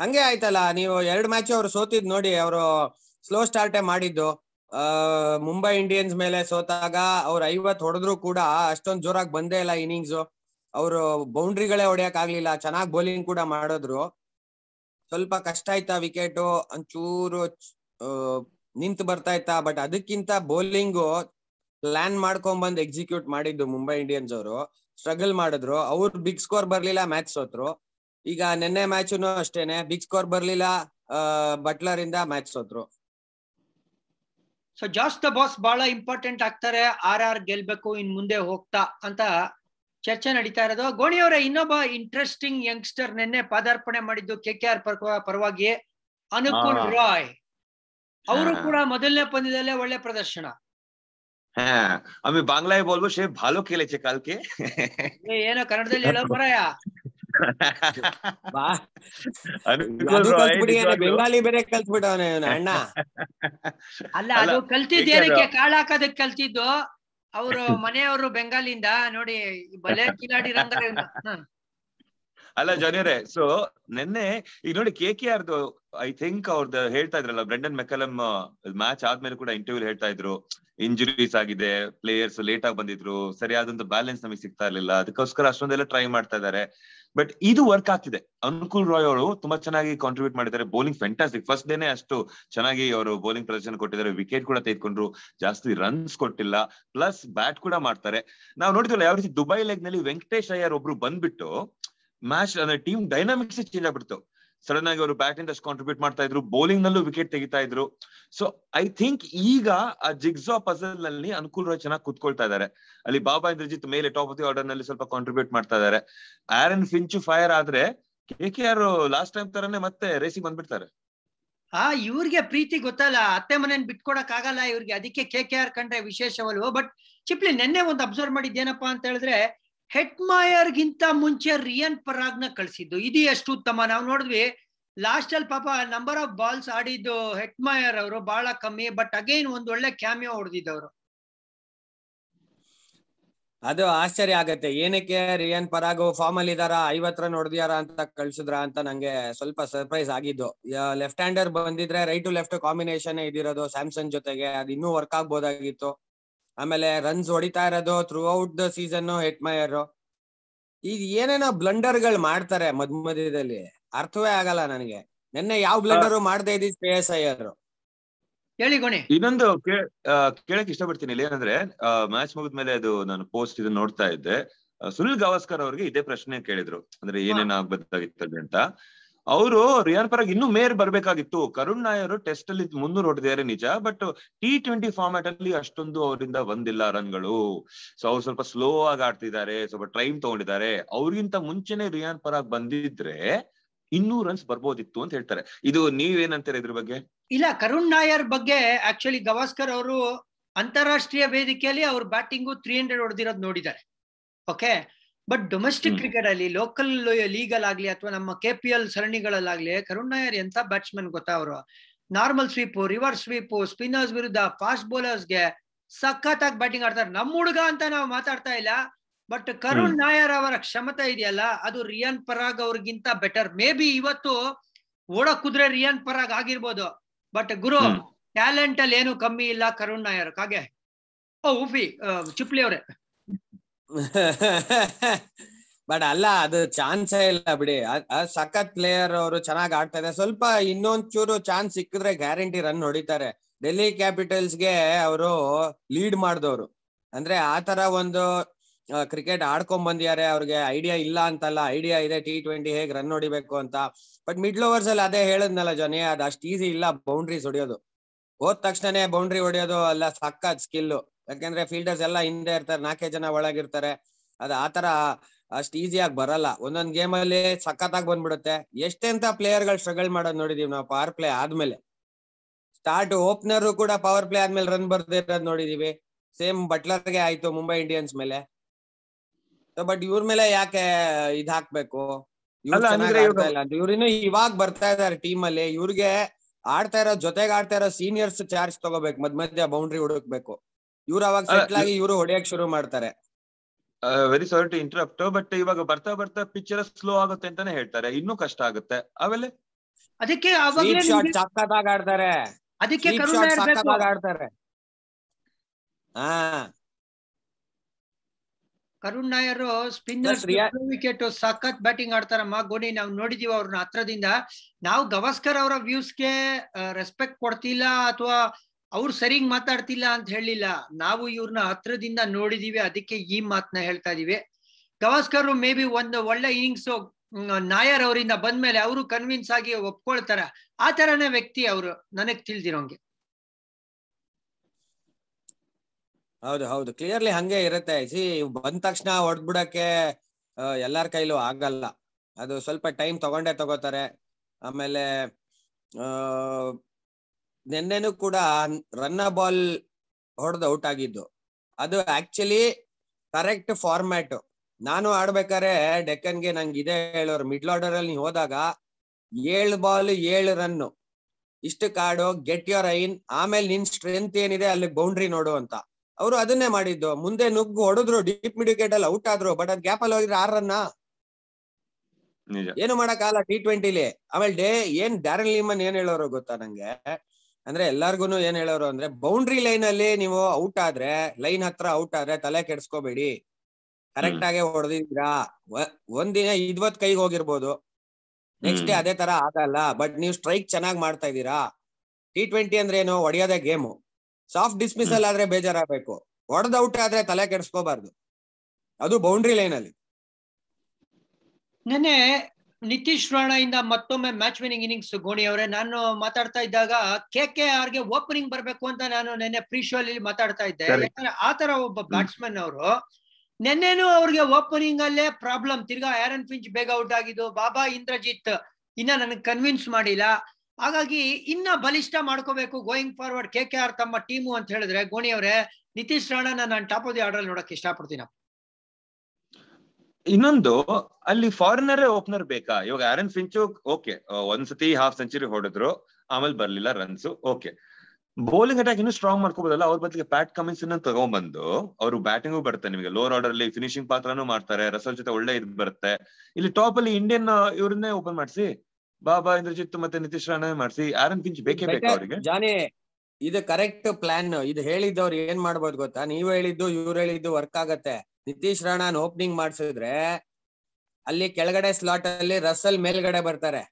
ಹಂಗೆ ಆಯ್ತಲ್ಲ ನೀವು ಎರಡು ಮ್ಯಾಚ್ ಅವ್ರು ಸೋತಿದ್ ನೋಡಿ ಅವರು ಸ್ಲೋ ಸ್ಟಾರ್ಟೇ ಮಾಡಿದ್ದು ಮುಂಬೈ ಇಂಡಿಯನ್ಸ್ ಮೇಲೆ ಸೋತಾಗ ಅವ್ರ ಐವತ್ ಹೊಡೆದ್ರು ಕೂಡ ಅಷ್ಟೊಂದ್ ಜೋರಾಗಿ ಬಂದೇ ಇಲ್ಲ ಇನಿಂಗ್ಸ್ ಅವರು ಬೌಂಡ್ರಿಗಳೇ ಹೊಡೆಯಕ್ ಆಗ್ಲಿಲ್ಲ ಚೆನ್ನಾಗ್ ಬೌಲಿಂಗ್ ಕೂಡ ಮಾಡಿದ್ರು ಸ್ವಲ್ಪ ಕಷ್ಟ ಆಯ್ತಾ ವಿಕೆಟ್ ಒಂಚೂರು ನಿಂತು ಬರ್ತಾ ಇತ್ತ ಬಟ್ ಅದಕ್ಕಿಂತ ಬೌಲಿಂಗು ಪ್ಲಾನ್ ಮಾಡ್ಕೊಂಡ್ ಬಂದ್ ಎಕ್ಸಿಕ್ಯೂಟ್ ಮಾಡಿದ್ದು ಮುಂಬೈ ಇಂಡಿಯನ್ಸ್ ಅವರು ಸ್ಟ್ರಗಲ್ ಮಾಡಿದ್ರು ಅವ್ರು ಬಿಗ್ ಸ್ಕೋರ್ ಬರ್ಲಿಲ್ಲ ಮ್ಯಾಚ್ ಸೋತ್ರು ಈಗ ನಿನ್ನೆ ಮ್ಯಾಚ್ ಅಷ್ಟೇನೆ ಬಿಗ್ ಸ್ಕೋರ್ ಬರ್ಲಿಲ್ಲ ಬಟ್ಲರ್ ಇಂದ ಮ್ಯಾಚ್ ಸೋತ್ರು ಸೊ ಜಾಸ್ ದ ಬಾಸ್ ಬಹಳ ಇಂಪಾರ್ಟೆಂಟ್ ಆಗ್ತಾರೆ ಆರ್ ಆರ್ ಗೆಲ್ಬೇಕು ಇನ್ ಮುಂದೆ ಹೋಗ್ತಾ ಅಂತ ಚರ್ಚೆ ನಡೀತಾ ಇರೋದು ಗೋಣಿಯವರ ಇನ್ನೊಬ್ಬ ಇಂಟ್ರೆಸ್ಟಿಂಗ್ ಯಂಗ್ಸ್ಟರ್ ನಿನ್ನೆ ಪಾದಾರ್ಪಣೆ ಮಾಡಿದ್ದು ಕೆ ಕೆ ಆರ್ ಪರವಾಗಿ ಅನುಕೂಲ್ ರಾಯ್ ಅವರು ಕೂಡ ಮೊದಲನೇ ಪಂದ್ಯದಲ್ಲೇ ಒಳ್ಳೆ ಪ್ರದರ್ಶನ ಹಾ আমি ಬಾಂಗ್ಲಾ ಬೋಲ್ಬೋ ಶೇ ಭಾಲೋ খেলেছে ಕಾಲ್ಕೆ ಏನೋ ಕನ್ನಡದಲ್ಲಿ ಹೇಳೋ ಬೆಂಗಾಲಿ ಬೇರೆ ಕಲ್ತ್ಬಿಟ್ಟವನೇ ಅಣ್ಣ ಅಲ್ಲ ಅದು ಏನಕ್ಕೆ ಕಾಳು ಹಾಕೋದಕ್ ಕಲ್ತಿದ್ದು ಅವರು ಮನೆಯವರು ಬೆಂಗಾಲಿಂದ ನೋಡಿ ಬಲೆ ಕಿಲಾಡಿರಂಗ ಅಲ್ಲ ಜನರೇ ಸೊ ನಿನ್ನೆ ಈಗ ನೋಡಿ ಕೆ ಕೆ ಆರ್ದು ಐ ಥಿಂಕ್ ಅವ್ರದ್ದು ಹೇಳ್ತಾ ಇದ್ರಲ್ಲ ಬ್ರೆಂಡನ್ ಮೆಕಲಮ್ ಮ್ಯಾಚ್ ಆದ್ಮೇಲೆ ಕೂಡ ಇಂಟರ್ವ್ಯೂ ಹೇಳ್ತಾ ಇದ್ರು ಇಂಜುರೀಸ್ ಆಗಿದೆ ಪ್ಲೇಯರ್ಸ್ ಲೇಟ್ ಆಗಿ ಬಂದಿದ್ರು ಸರಿಯಾದಂತ ಬ್ಯಾಲೆನ್ಸ್ ನಮಗೆ ಸಿಗ್ತಾ ಇರ್ಲಿಲ್ಲ ಅದಕ್ಕೋಸ್ಕರ ಅಷ್ಟೊಂದೆಲ್ಲ ಟ್ರೈ ಮಾಡ್ತಾ ಇದಾರೆ ಬಟ್ ಇದು ವರ್ಕ್ ಆಗ್ತಿದೆ ಅನುಕೂಲ್ ರಾಯ್ ಅವರು ತುಂಬಾ ಚೆನ್ನಾಗಿ ಕಾಂಟ್ರಿಬ್ಯೂಟ್ ಮಾಡಿದ್ದಾರೆ ಬೌಲಿಂಗ್ ಫ್ಯಾಂಟಾಸ್ಟಿಕ್ ಫಸ್ಟ್ ಡೇನೆ ಅಷ್ಟು ಚೆನ್ನಾಗಿ ಅವರು ಬೌಲಿಂಗ್ ಪ್ರದರ್ಶನ ಕೊಟ್ಟಿದ್ದಾರೆ ವಿಕೆಟ್ ಕೂಡ ತೆಗೆದುಕೊಂಡ್ರು ಜಾಸ್ತಿ ರನ್ಸ್ ಕೊಟ್ಟಿಲ್ಲ ಪ್ಲಸ್ ಬ್ಯಾಟ್ ಕೂಡ ಮಾಡ್ತಾರೆ ನಾವು ನೋಡಿದ್ವಲ್ಲ ಯಾವ ರೀತಿ ದುಬೈ ಲೆಗ್ ನಲ್ಲಿ ವೆಂಕಟೇಶ್ ಅಯ್ಯರ್ ಒಬ್ರು ಬಂದ್ಬಿಟ್ಟು ಮ್ಯಾಚ್ ಅಂದ್ರೆ ಟೀಮ್ ಡೈನಾಮಿಕ್ಸ್ ಚೇಂಜ್ ಆಗ್ಬಿಡ್ತು ಸಡನ್ ಆಗಿ ಅವರು ಬ್ಯಾಟಿಂಗ್ ಅಷ್ಟು ಕಾಂಟ್ರಿಬ್ಯೂಟ್ ಮಾಡ್ತಾ ಇದ್ರು ಬೌಲಿಂಗ್ ನಲ್ಲೂ ವಿಕೆಟ್ ತೆಗಿತಾ ಇದ್ರು ಸೊ ಐ ಥಿಂಕ್ ಈಗ ಆ ಜಿಗ್ಸಾ ಪಜಲ್ ನಲ್ಲಿ ಅನುಕೂಲ ಚೆನ್ನಾಗಿ ಕುತ್ಕೊಳ್ತಾ ಇದ್ದಾರೆ ಅಲ್ಲಿ ಬಾಬಾ ಇಂದ್ರಜಿತ್ ಮೇಲೆ ಟಾಪ್ ಆಫ್ ದಿ ಆರ್ಡರ್ ನಲ್ಲಿ ಸ್ವಲ್ಪ ಕಾಂಟ್ರಿಬ್ಯೂಟ್ ಮಾಡ್ತಾ ಇದಾರೆ ಆರ್ ಫಿಂಚ್ ಫೈರ್ ಆದ್ರೆ K K R last time ತರನೇ ಮತ್ತೆ ರೇಸಿಗೆ ಬಂದ್ಬಿಡ್ತಾರೆ ಆ ಇವ್ರಿಗೆ ಪ್ರೀತಿ ಗೊತ್ತಲ್ಲ ಅತ್ತೆ ಮನೇನ್ ಬಿಟ್ಕೊಡಕ್ ಆಗಲ್ಲ ಇವ್ರಿಗೆ ಅದಕ್ಕೆ ಕೆ ಕೆ ಆರ್ ಕಂಡ್ರೆ ವಿಶೇಷವಲ್ವ ಬಟ್ ಚಿಪ್ಲಿ ನಿನ್ನೆ ಒಂದು ಅಬ್ಸರ್ವ್ ಮಾಡಿದ್ದೇನಪ್ಪಾ ಅಂತ ಹೇಳಿದ್ರೆ ಗಿಂತ ಮುಂಚೆ ರಿಯನ್ ಪರಾಗ್ನ ಕಳಿಸಿದ್ದು ಇದು ಎಷ್ಟು ಉತ್ತಮ ನಾವು ನೋಡಿದ್ವಿ ಲಾಸ್ಟ್ ಅಲ್ಲಿ ಪಾಪ ನಂಬರ್ ಆಫ್ ಬಾಲ್ಸ್ ಆಡಿದ್ದು ಹೆಟ್ಮಾಯರ್ ಅವರು ಬಹಳ ಕಮ್ಮಿ ಬಟ್ ಅಗೇನ್ ಒಂದ್ ಒಳ್ಳೆ ಕ್ಯಾಮಿಯೋ ಹೊಡೆದಿದ್ದವರು ಅದು ಆಶ್ಚರ್ಯ ಆಗತ್ತೆ ಏನಕ್ಕೆ ರಿಯನ್ ಪರಾಗ್ ಫಾರ್ಮ್ ಅಲ್ಲಿ ಇದಾರ ಐವತ್ ರನ್ ಅಂತ ಕಳ್ಸಿದ್ರ ಅಂತ ನಂಗೆ ಸ್ವಲ್ಪ ಸರ್ಪ್ರೈಸ್ ಆಗಿದ್ದು ಲೆಫ್ಟ್ ಹ್ಯಾಂಡರ್ ಬಂದಿದ್ರೆ ರೈಟ್ ಟು ಲೆಫ್ಟ್ ಕಾಂಬಿನೇಷನ್ ಇದಿರೋದು ಸ್ಯಾಮ್ಸಂಗ್ ಜೊತೆಗೆ ಅದು ಇನ್ನೂ ವರ್ಕ್ ಆಗ್ಬೋದಾಗಿತ್ತು ಆಮೇಲೆ ರನ್ಸ್ ಹೊಡಿತಾ ಇರೋದು throughout the season Hetmyer ಈ ಏನೇನೋ ಬ್ಲಂಡರ್ಗಳು ಮಾಡ್ತಾರೆ ಮದ್ ಮಧ್ಯದಲ್ಲಿ ಅರ್ಥವೇ ಆಗಲ್ಲ ನನಗೆ ನಿನ್ನೆ ಯಾವ ಬ್ಲಂಡರ್ ಮಾಡದೇ ಇದ್ದೀವಿ ಶ್ರೇಯಸ್ ಅಯ್ಯರ್ ಹೇಳಿ ಗುಣಿ ಇನ್ನೊಂದು ಕೇಳಕ್ ಇಷ್ಟಪಡ್ತೀನಿ ಇಲ್ಲಿ ಏನಂದ್ರೆ ಮ್ಯಾಚ್ ಮುಗಿದ್ಮೇಲೆ ಅದು ನಾನು ಪೋಸ್ಟ್ ಇದು ನೋಡ್ತಾ ಇದ್ದೆ ಸುನಿಲ್ ಗವಾಸ್ಕರ್ ಅವ್ರಿಗೆ ಇದೇ ಪ್ರಶ್ನೆ ಕೇಳಿದ್ರು ಅಂದ್ರೆ ಏನೇನ ಆಗ್ಬೇಕಾಗಿತ್ತಲ್ಲಿ ಅಂತ ಅವರು ರಿಯಾನ್ ಪರಾಗ್ ಇನ್ನೂ ಮೇರ್ ಬರ್ಬೇಕಾಗಿತ್ತು ಕರುಣ್ ನಾಯರ್ ಟೆಸ್ಟ್ ಅಲ್ಲಿ ಮುನ್ನೂರು ಹೊಡೆದಿದ್ದಾರೆ ನಿಜ ಬಟ್ ಟಿ ಟ್ವೆಂಟಿ ಫಾರ್ಮ್ಯಾಟ್ ಅಲ್ಲಿ ಅಷ್ಟೊಂದು ಅವರಿಂದ ಬಂದಿಲ್ಲ ರನ್ಗಳು ಸೊ ಅವ್ರು ಸ್ವಲ್ಪ ಸ್ಲೋ ಆಗಿ ಆಡ್ತಿದ್ದಾರೆ ಸ್ವಲ್ಪ ಟೈಮ್ ತಗೊಂಡಿದ್ದಾರೆ ಅವ್ರಿಗಿಂತ ಮುಂಚೆನೆ ರಿಯಾನ್ ಪರಾಗ್ ಬಂದಿದ್ರೆ ಇನ್ನೂ ರನ್ಸ್ ಬರ್ಬೋದಿತ್ತು ಅಂತ ಹೇಳ್ತಾರೆ ಇದು ನೀವೇನಂತೀರ ಇದ್ರ ಬಗ್ಗೆ ಇಲ್ಲ ಕರುಣ್ ನಾಯರ್ ಬಗ್ಗೆ ಆಕ್ಚುಲಿ ಗವಾಸ್ಕರ್ ಅವರು ಅಂತಾರಾಷ್ಟ್ರೀಯ ವೇದಿಕೆಯಲ್ಲಿ ಅವ್ರ ಬ್ಯಾಟಿಂಗು ತ್ರೀ ಹಂಡ್ರೆಡ್ ಹೊಡೆದಿರೋದು ನೋಡಿದ್ದಾರೆ ಓಕೆ ಬಟ್ ಡೊಮೆಸ್ಟಿಕ್ ಕ್ರಿಕೆಟ್ ಅಲ್ಲಿ ಲೋಕಲ್ ಲೀಗಲ್ ಆಗ್ಲಿ ಅಥವಾ ನಮ್ಮ ಕೆ ಪಿ ಎಲ್ ಸರಣಿಗಳಲ್ಲಾಗ್ಲಿ ಕರುಣ್ ನಾಯರ್ ಎಂತ ಬ್ಯಾಟ್ಸ್ಮನ್ ಗೊತ್ತಾ ಅವರು normal sweep reverse sweep spinners ವಿರುದ್ಧ ಫಾಸ್ಟ್ ಬೌಲರ್ಸ್ ಗೆ ಸಖತ್ ಆಗಿ ಬ್ಯಾಟಿಂಗ್ ಆಡ್ತಾರೆ ನಮ್ಮ ಹುಡುಗ ಅಂತ ನಾವು ಮಾತಾಡ್ತಾ ಇಲ್ಲ ಬಟ್ ಕರುಣ್ ನಾಯರ್ ಅವರ ಕ್ಷಮತೆ ಇದೆಯಲ್ಲ ಅದು ರಿಯಾನ್ ಪರಾಗ್ ಅವ್ರಿಗಿಂತ ಬೆಟರ್ ಮೇ ಬಿ ಇವತ್ತು ಓಡ ಕುದ್ರೆ ರಿಯಾನ್ ಪರಾಗ್ ಆಗಿರ್ಬೋದು ಬಟ್ ಗುರು ಟ್ಯಾಲೆಂಟ್ ಅಲ್ಲಿ ಏನು ಕಮ್ಮಿ ಇಲ್ಲ ಕರುಣ್ ನಾಯರ್ ಹಾಗೆ ಓ ಉಫಿ ಚುಪ್ಲಿ ಅವ್ರೆ ಬಟ್ ಅಲ್ಲ ಅದು ಚಾನ್ಸೇ ಇಲ್ಲ ಬಿಡಿ ಸಖತ್ ಪ್ಲೇಯರ್ ಅವರು ಚೆನ್ನಾಗಿ ಆಡ್ತಾ ಇದ್ದಾರೆ ಸ್ವಲ್ಪ ಇನ್ನೊಂಚೂರು ಚಾನ್ಸ್ ಸಿಕ್ಕಿದ್ರೆ ಗ್ಯಾರಂಟಿ ರನ್ ಹೊಡಿತಾರೆ ಡೆಲ್ಲಿ ಕ್ಯಾಪಿಟಲ್ಸ್ಗೆ ಅವರು ಲೀಡ್ ಮಾಡಿದವರು ಅಂದ್ರೆ ಆ ತರ ಒಂದು ಕ್ರಿಕೆಟ್ ಆಡ್ಕೊಂಡ್ ಬಂದಿದ್ದಾರೆ ಅವ್ರಿಗೆ ಐಡಿಯಾ ಇಲ್ಲ ಅಂತಲ್ಲ ಐಡಿಯಾ ಇದೆ ಟಿ ಟ್ವೆಂಟಿ ಹೇಗ್ ರನ್ ಹೊಡಿಬೇಕು ಅಂತ ಬಟ್ ಮಿಡ್ಲ್ ಓವರ್ಸ್ ಅಲ್ಲಿ ಅದೇ ಹೇಳದ್ನಲ್ಲ ಜೊನೆ ಅದ್ ಅಷ್ಟು ಈಸಿ ಇಲ್ಲ ಬೌಂಡ್ರೀಸ್ ಹೊಡಿಯೋದು ಹೋದ ತಕ್ಷಣನೇ ಬೌಂಡ್ರಿ ಹೊಡಿಯೋದು ಅಲ್ಲ ಸಕ್ಕತ್ ಸ್ಕಿಲ್ ಯಾಕೆಂದ್ರೆ ಫೀಲ್ಡರ್ಸ್ ಎಲ್ಲ ಹಿಂದೆ ಇರ್ತಾರೆ ನಾಲ್ಕೇ ಜನ ಒಳಗಿರ್ತಾರೆ ಅದ್ ಆತರ ಅಷ್ಟ್ ಈಸಿಯಾಗಿ ಬರಲ್ಲ ಒಂದೊಂದ್ ಗೇಮಲ್ಲಿ ಅಲ್ಲಿ ಆಗಿ ಬಂದ್ಬಿಡುತ್ತೆ ಎಷ್ಟೆಂತ ಪ್ಲೇಯರ್ ಗಳು ಸ್ಟ್ರಗಲ್ ಮಾಡೋದ್ ನೋಡಿದೀವಿ ನಾವು ಪವರ್ ಪ್ಲೇ ಆದ್ಮೇಲೆ ಸ್ಟಾರ್ಟ್ ಓಪನರ್ ಕೂಡ ಪವರ್ ಪ್ಲೇ ಆದ್ಮೇಲೆ ರನ್ ಬರ್ದಿರೋದ್ ನೋಡಿದೀವಿ ಸೇಮ್ ಬಟ್ಲರ್ಗೆ ಆಯ್ತು ಮುಂಬೈ ಇಂಡಿಯನ್ಸ್ ಮೇಲೆ ಬಟ್ ಇವ್ರ ಮೇಲೆ ಯಾಕೆ ಇದ್ ಹಾಕ್ಬೇಕು ಇವ್ರಿನ್ನೂ ಇವಾಗ ಬರ್ತಾ ಇದಾರೆ ಟೀಮ್ ಅಲ್ಲಿ ಇವ್ರಿಗೆ ಆಡ್ತಾ ಇರೋ ಜೊತೆಗೆ ಆಡ್ತಾ ಇರೋ ಸೀನಿಯರ್ಸ್ ಚಾರ್ಜ್ ತಗೋಬೇಕು ಮಧ್ಯ ಮಧ್ಯ ಬೌಂಡ್ರಿ ಹುಡುಕ್ಬೇಕು ಇವ್ರು ಅವಾಗ ಸೆಟ್ಲ್ ಆಗಿ ಇವರು ಹೊಡೆಯಕ್ ಶುರು ಮಾಡ್ತಾರೆ very sorry to interrupt but ಇವಾಗ ಬರ್ತಾ ಬರ್ತಾ ಪಿಕ್ಚರ್ ಸ್ಲೋ ಆಗುತ್ತೆ ಅಂತಾನೆ ಹೇಳ್ತಾರೆ ಇನ್ನೂ ಕಷ್ಟ ಆಗುತ್ತೆ ಆಮೇಲೆ ಅದಕ್ಕೆ ಆಡ್ತಾರೆ ಅದಕ್ಕೆ ಆಡ್ತಾರೆ ಹಾ ಕರುಣ್ ನಾಯರ್ ಸ್ಪಿನ್ನರ್ ವಿಕೆಟ್ ಸಖತ್ ಬ್ಯಾಟಿಂಗ್ ಆಡ್ತಾರಮ್ಮ ಗೋಣಿ ನಾವು ನೋಡಿದೀವಿ ಅವ್ರನ್ನ ಹತ್ರದಿಂದ ನಾವು ಗವಾಸ್ಕರ್ ಅವರ ವ್ಯೂಸ್ಗೆ ರೆಸ್ಪೆಕ್ಟ್ ಕೊಡ್ತಿಲ್ಲ ಅಥವಾ ಅವ್ರು ಸರಿಗ್ ಮಾತಾಡ್ತಿಲ್ಲ ಅಂತ ಹೇಳಿಲ್ಲ ನಾವು ಇವ್ರನ್ನ ಹತ್ರದಿಂದ ನೋಡಿದೀವಿ ಅದಕ್ಕೆ ಈ ಮಾತನ್ನ ಹೇಳ್ತಾ ಇದೀವಿ ಗವಾಸ್ಕರ್ ಮೇ ಬಿ ಒಂದು ಒಳ್ಳೆ ಇನಿಂಗ್ಸ್ ನಾಯರ್ ಅವರಿಂದ ಮೇಲೆ ಅವರು ಕನ್ವಿನ್ಸ್ ಆಗಿ ಒಪ್ಕೊಳ್ತಾರ ಆ ತರನೇ ವ್ಯಕ್ತಿ ಅವರು ನನಗ್ ತಿಳಿದಿರೋಂಗೆ ಹೌದು ಹೌದು ಕ್ಲಿಯರ್ಲಿ ಹಂಗೆ ಇರುತ್ತೆ ಸಿ ಬಂದ ತಕ್ಷಣ ಹೊಡ್ಬಿಡಕ್ಕೆ ಎಲ್ಲಾರ ಕೈಲೂ ಆಗಲ್ಲ ಅದು ಸ್ವಲ್ಪ ಟೈಮ್ ತಗೊಂಡೇ ತಗೋತಾರೆ ಆಮೇಲೆ ನಿನ್ನೆನು ಕೂಡ ರನ್ನ ಬಾಲ್ ಹೊಡೆದು ಔಟ್ ಆಗಿದ್ದು ಅದು ಆಕ್ಚುಲಿ ಕರೆಕ್ಟ್ ಫಾರ್ಮ್ಯಾಟ್ ನಾನು ಆಡ್ಬೇಕಾರೆ ಡೆಕ್ಕನ್ಗೆ ನಂಗೆ ಇದೇ ಹೇಳೋರು ಮಿಡ್ಲ್ ಆರ್ಡರ್ ಅಲ್ಲಿ ಹೋದಾಗ ಏಳು ಬಾಲ್ ಏಳು ರನ್ ಇಷ್ಟು ಕಾಡು ಗೆಟ್ ಯೋರ್ ಐನ್ ಆಮೇಲೆ ನಿನ್ ಸ್ಟ್ರೆಂತ್ ಏನಿದೆ ಅಲ್ಲಿ ಬೌಂಡ್ರಿ ನೋಡು ಅಂತ ಅವರು ಅದನ್ನೇ ಮಾಡಿದ್ದು ಮುಂದೆ ನುಗ್ಗು ಹೊಡೆದ್ರು ಡೀಪ್ ಮಿಡಿಕೇಟ್ ಅಲ್ಲಿ ಔಟ್ ಆದ್ರು ಬಟ್ ಅದ್ ಗ್ಯಾಪ್ ಅಲ್ಲಿ ಹೋಗಿದ್ರೆ ಆರ್ ರನ್ನ ಏನು ಮಾಡಕ್ ಟಿ ಟ್ವೆಂಟಿಲಿ ಆಮೇಲೆ ಡೇ ಏನ್ ಡ್ಯಾರನ್ ಲಿಮನ್ ಏನ್ ಹೇಳೋರು ಗೊತ್ತಾ ನಂಗೆ ಅಂದ್ರೆ ಎಲ್ಲಾರ್ಗುನು ಏನ್ ಹೇಳೋರು ಅಂದ್ರೆ ಬೌಂಡ್ರಿ ಲೈನ್ ಅಲ್ಲಿ ನೀವು ಔಟ್ ಆದ್ರೆ ಲೈನ್ ಹತ್ರ ಔಟ್ ಆದ್ರೆ ತಲೆ ಕೆಡ್ಸ್ಕೋಬೇಡಿ ಕರೆಕ್ಟ್ ಆಗಿ ಹೊಡೆದಿದ್ದೀರಾ ಒಂದಿನ ಇದ್ವತ್ ಕೈಗೆ ಹೋಗಿರ್ಬೋದು ನೆಕ್ಸ್ಟ್ ಡೇ ಅದೇ ತರ ಆಗಲ್ಲ ಬಟ್ ನೀವು ಸ್ಟ್ರೈಕ್ ಚೆನ್ನಾಗಿ ಮಾಡ್ತಾ ಇದ್ದೀರಾ ಟಿ ಟ್ವೆಂಟಿ ಅಂದ್ರೆ ಏನು ಹೊಡೆಯೋದೇ ಗೇಮು ಸಾಫ್ಟ್ ಡಿಸ್ಮಿಸಲ್ ಆದ್ರೆ ಬೇಜಾರಾಗಬೇಕು ಹೊಡೆದ ಔಟ್ ಆದ್ರೆ ತಲೆ ಕೆಡ್ಸ್ಕೋಬಾರ್ದು ಅದು ಬೌಂಡ್ರಿ ಲೈನ್ ಅಲ್ಲಿ ನೆನ್ನೆ ನಿತೀಶ್ ರಾಣ ಇಂದ ಮತ್ತೊಮ್ಮೆ ಮ್ಯಾಚ್ ವಿನಿಂಗ್ ಇನಿಂಗ್ಸ್ ಗೋಣಿ ಅವರೇ ನಾನು ಮಾತಾಡ್ತಾ ಇದ್ದಾಗ ಕೆ ಕೆ ಆರ್ ಗೆ ಓಪನಿಂಗ್ ಬರ್ಬೇಕು ಅಂತ ನಾನು ನೆನ್ನೆ ಪ್ರೀ ಶೋ ಅಲ್ಲಿ ಮಾತಾಡ್ತಾ ಇದ್ದೆ ಯಾಕಂದ್ರೆ ಆತರ ಒಬ್ಬ ಬ್ಯಾಟ್ಸ್ಮನ್ ಅವರು ನಿನ್ನೆನೂ ಅವ್ರಿಗೆ ಓಪನಿಂಗ್ ಅಲ್ಲೇ ಪ್ರಾಬ್ಲಮ್ ತಿರ್ಗಾ ಆರನ್ ಫಿಂಚ್ ಬೇಗ ಔಟ್ ಆಗಿದ್ದು ಬಾಬಾ ಇಂದ್ರಜಿತ್ ಇನ್ನ ನನಗೆ ಕನ್ವಿನ್ಸ್ ಮಾಡಿಲ್ಲ ಹಾಗಾಗಿ ಇನ್ನ ಬಲಿಷ್ಠ ಮಾಡ್ಕೋಬೇಕು going forward K K R ತಮ್ಮ ಟೀಮು ಅಂತ ಹೇಳಿದ್ರೆ ಗೋಣಿ ಅವರೇ ನಿತೀಶ್ ರಾಣಾನ ನಾನು ಟಾಪ್ ಆಫ್ ದಿ ಆರ್ಡರ್ ನೋಡಕ್ ಇಷ್ಟಪಡ್ತೀನಪ್ಪ ಇನ್ನೊಂದು ಅಲ್ಲಿ ಫಾರಿನರ್ ಓಪನರ್ ಬೇಕಾ ಇವಾಗ ಆರನ್ ಫಿಂಚು ಓಕೆ ಒಂದ್ಸತಿ ಹಾಫ್ ಸೆಂಚುರಿ ಹೊಡೆದ್ರು ಆಮೇಲೆ ಬರ್ಲಿಲ್ಲ ರನ್ಸ್ ಓಕೆ ಬೌಲಿಂಗ್ ಅಟ್ಯಾಕ್ ಇನ್ನು ಸ್ಟ್ರಾಂಗ್ ಮಾಡ್ಕೋಬೋದಲ್ಲ ಅವ್ರ ಬದಲಿಗೆ ಪ್ಯಾಟ್ ಕಮಿನ್ಸ್ ತಗೊಂಡ್ಬಂದು ಅವರು ಬ್ಯಾಟಿಂಗು ಬರ್ತಾರೆ ನಿಮಗೆ ಲೋರ್ ಆರ್ಡರ್ ಅಲ್ಲಿ ಫಿನಿಶಿಂಗ್ ಪಾತ್ರನೂ ಮಾಡ್ತಾರೆ ರಸಲ್ ಜೊತೆ ಒಳ್ಳೆ ಇದ್ ಬರುತ್ತೆ ಇಲ್ಲಿ ಟಾಪ್ ಅಲ್ಲಿ ಇಂಡಿಯನ್ ಇವ್ರನ್ನೇ ಓಪನ್ ಮಾಡಿಸಿ ಬಾಬಾ ಇಂದ್ರಜಿತ್ ಮತ್ತೆ ನಿತೀಶ್ ರಾಣೆ ಮಾಡಿಸಿ ಆರನ್ ಫಿಂಚ್ ಬೇಕೇ ಬೇಕು ಅವರಿಗೆ ಜಾನಿ ಇದು ಕರೆಕ್ಟ್ ಪ್ಲಾನ್ ಇದು ಹೇಳಿದ್ದವ್ರು ಏನ್ ಮಾಡ್ಬೋದು ಗೊತ್ತಾ ನೀವ್ ಹೇಳಿದ್ದು ಇವ್ರು ಹೇಳಿದ್ದು ವರ್ಕ್ ಆಗತ್ತೆ ನಿತೀಶ್ ರಾಣಾನ್ ಓಪನಿಂಗ್ ಮಾಡ್ಸಿದ್ರೆ ಅಲ್ಲಿ ಕೆಳಗಡೆ ಸ್ಲಾಟ್ ಅಲ್ಲಿ ರಸಲ್ ಮೇಲ್ಗಡೆ ಬರ್ತಾರೆ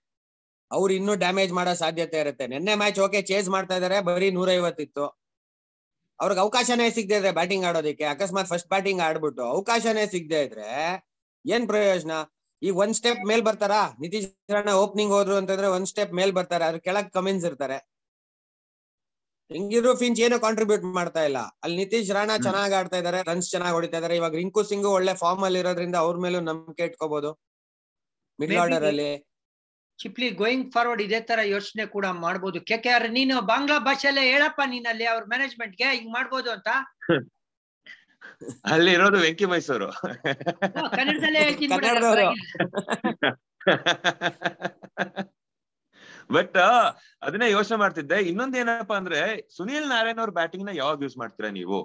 ಅವ್ರು ಇನ್ನೂ ಡ್ಯಾಮೇಜ್ ಮಾಡೋ ಸಾಧ್ಯತೆ ಇರುತ್ತೆ ನಿನ್ನೆ ಮ್ಯಾಚ್ ಓಕೆ ಚೇಸ್ ಮಾಡ್ತಾ ಇದಾರೆ ಬರೀ ನೂರೈವತ್ತಿತ್ತು ಅವ್ರಿಗೆ ಅವಕಾಶನೇ ಸಿಗದೆ ಇದ್ರೆ ಬ್ಯಾಟಿಂಗ್ ಆಡೋದಕ್ಕೆ ಅಕಸ್ಮಾತ್ ಫಸ್ಟ್ ಬ್ಯಾಟಿಂಗ್ ಆಡ್ಬಿಟ್ಟು ಅವಕಾಶನೇ ಸಿಗದೆ ಇದ್ರೆ ಏನ್ ಪ್ರಯೋಜನ ಈಗ ಒಂದ್ ಸ್ಟೆಪ್ ಮೇಲ್ ಬರ್ತಾರಾ ನಿತೀಶ್ ರಾಣಾ ಓಪನಿಂಗ್ ಹೋದ್ರು ಅಂತಂದ್ರೆ ಒಂದ್ ಸ್ಟೆಪ್ ಮೇಲ್ ಬರ್ತಾರೆ ಅದ್ರ ಕೆಳಗ್ ಕಮಿನ್ಸ್ ಇರ್ತಾರೆ ಹೆಂಗಿದ್ರು ಫಿಂಚ್ ಏನೋ ಕಾಂಟ್ರಿಬ್ಯೂಟ್ ಮಾಡ್ತಾ ಇಲ್ಲ ಅಲ್ಲಿ ನಿತೀಶ್ ರಾಣಾ ಚೆನ್ನಾಗ್ ಆಡ್ತಾ ಇದಾರೆ ರನ್ಸ್ ಚೆನ್ನಾಗಿ ಹೊಡಿತಾ ಇದಾರೆ ಇವಾಗ ರಿಂಕು ಸಿಂಗ್ ಒಳ್ಳೆ ಫಾರ್ಮ್ ಅಲ್ಲಿ ಇರೋದ್ರಿಂದ ಅವ್ರ ಮೇಲೂ ನಂಬಿಕೆ ಇಟ್ಕೋಬಹುದು ಮಿಡ್ ಆರ್ಡರ್ ಅಲ್ಲಿ ಚಿಪ್ಲಿ ಗೋಯಿಂಗ್ ಫಾರ್ವರ್ಡ್ ಇದೇ ತರ ಯೋಚನೆ ಕೂಡ ಮಾಡಬಹುದು ಕೆ ಕೆ ಆರ್ ನೀನು ಬಾಂಗ್ಲಾ ಭಾಷೆಯಲ್ಲೇ ಹೇಳಪ್ಪ ಅಲ್ಲಿ ಅವ್ರ ಮ್ಯಾನೇಜ್ಮೆಂಟ್ ಗೆ ಹಿಂಗ್ ಮಾಡ್ಬೋದು ಅಂತ ಅಲ್ಲಿ ಇರೋದು ವೆಂಕಿ ಮೈಸೂರು ಕನ್ನಡದಲ್ಲೇ ಹೇಳ್ತೀನಿ ಬಟ್ ಅದನ್ನೇ ಯೋಚನೆ ಮಾಡ್ತಿದ್ದೆ ಇನ್ನೊಂದ್ ಏನಪ್ಪಾ ಅಂದ್ರೆ ಸುನೀಲ್ ನಾರಾಯಣ್ ಅವ್ರ ಬ್ಯಾಟಿಂಗ್ ನ ಯಾವಾಗ ಯೂಸ್ ಮಾಡ್ತೀರಾ ನೀವು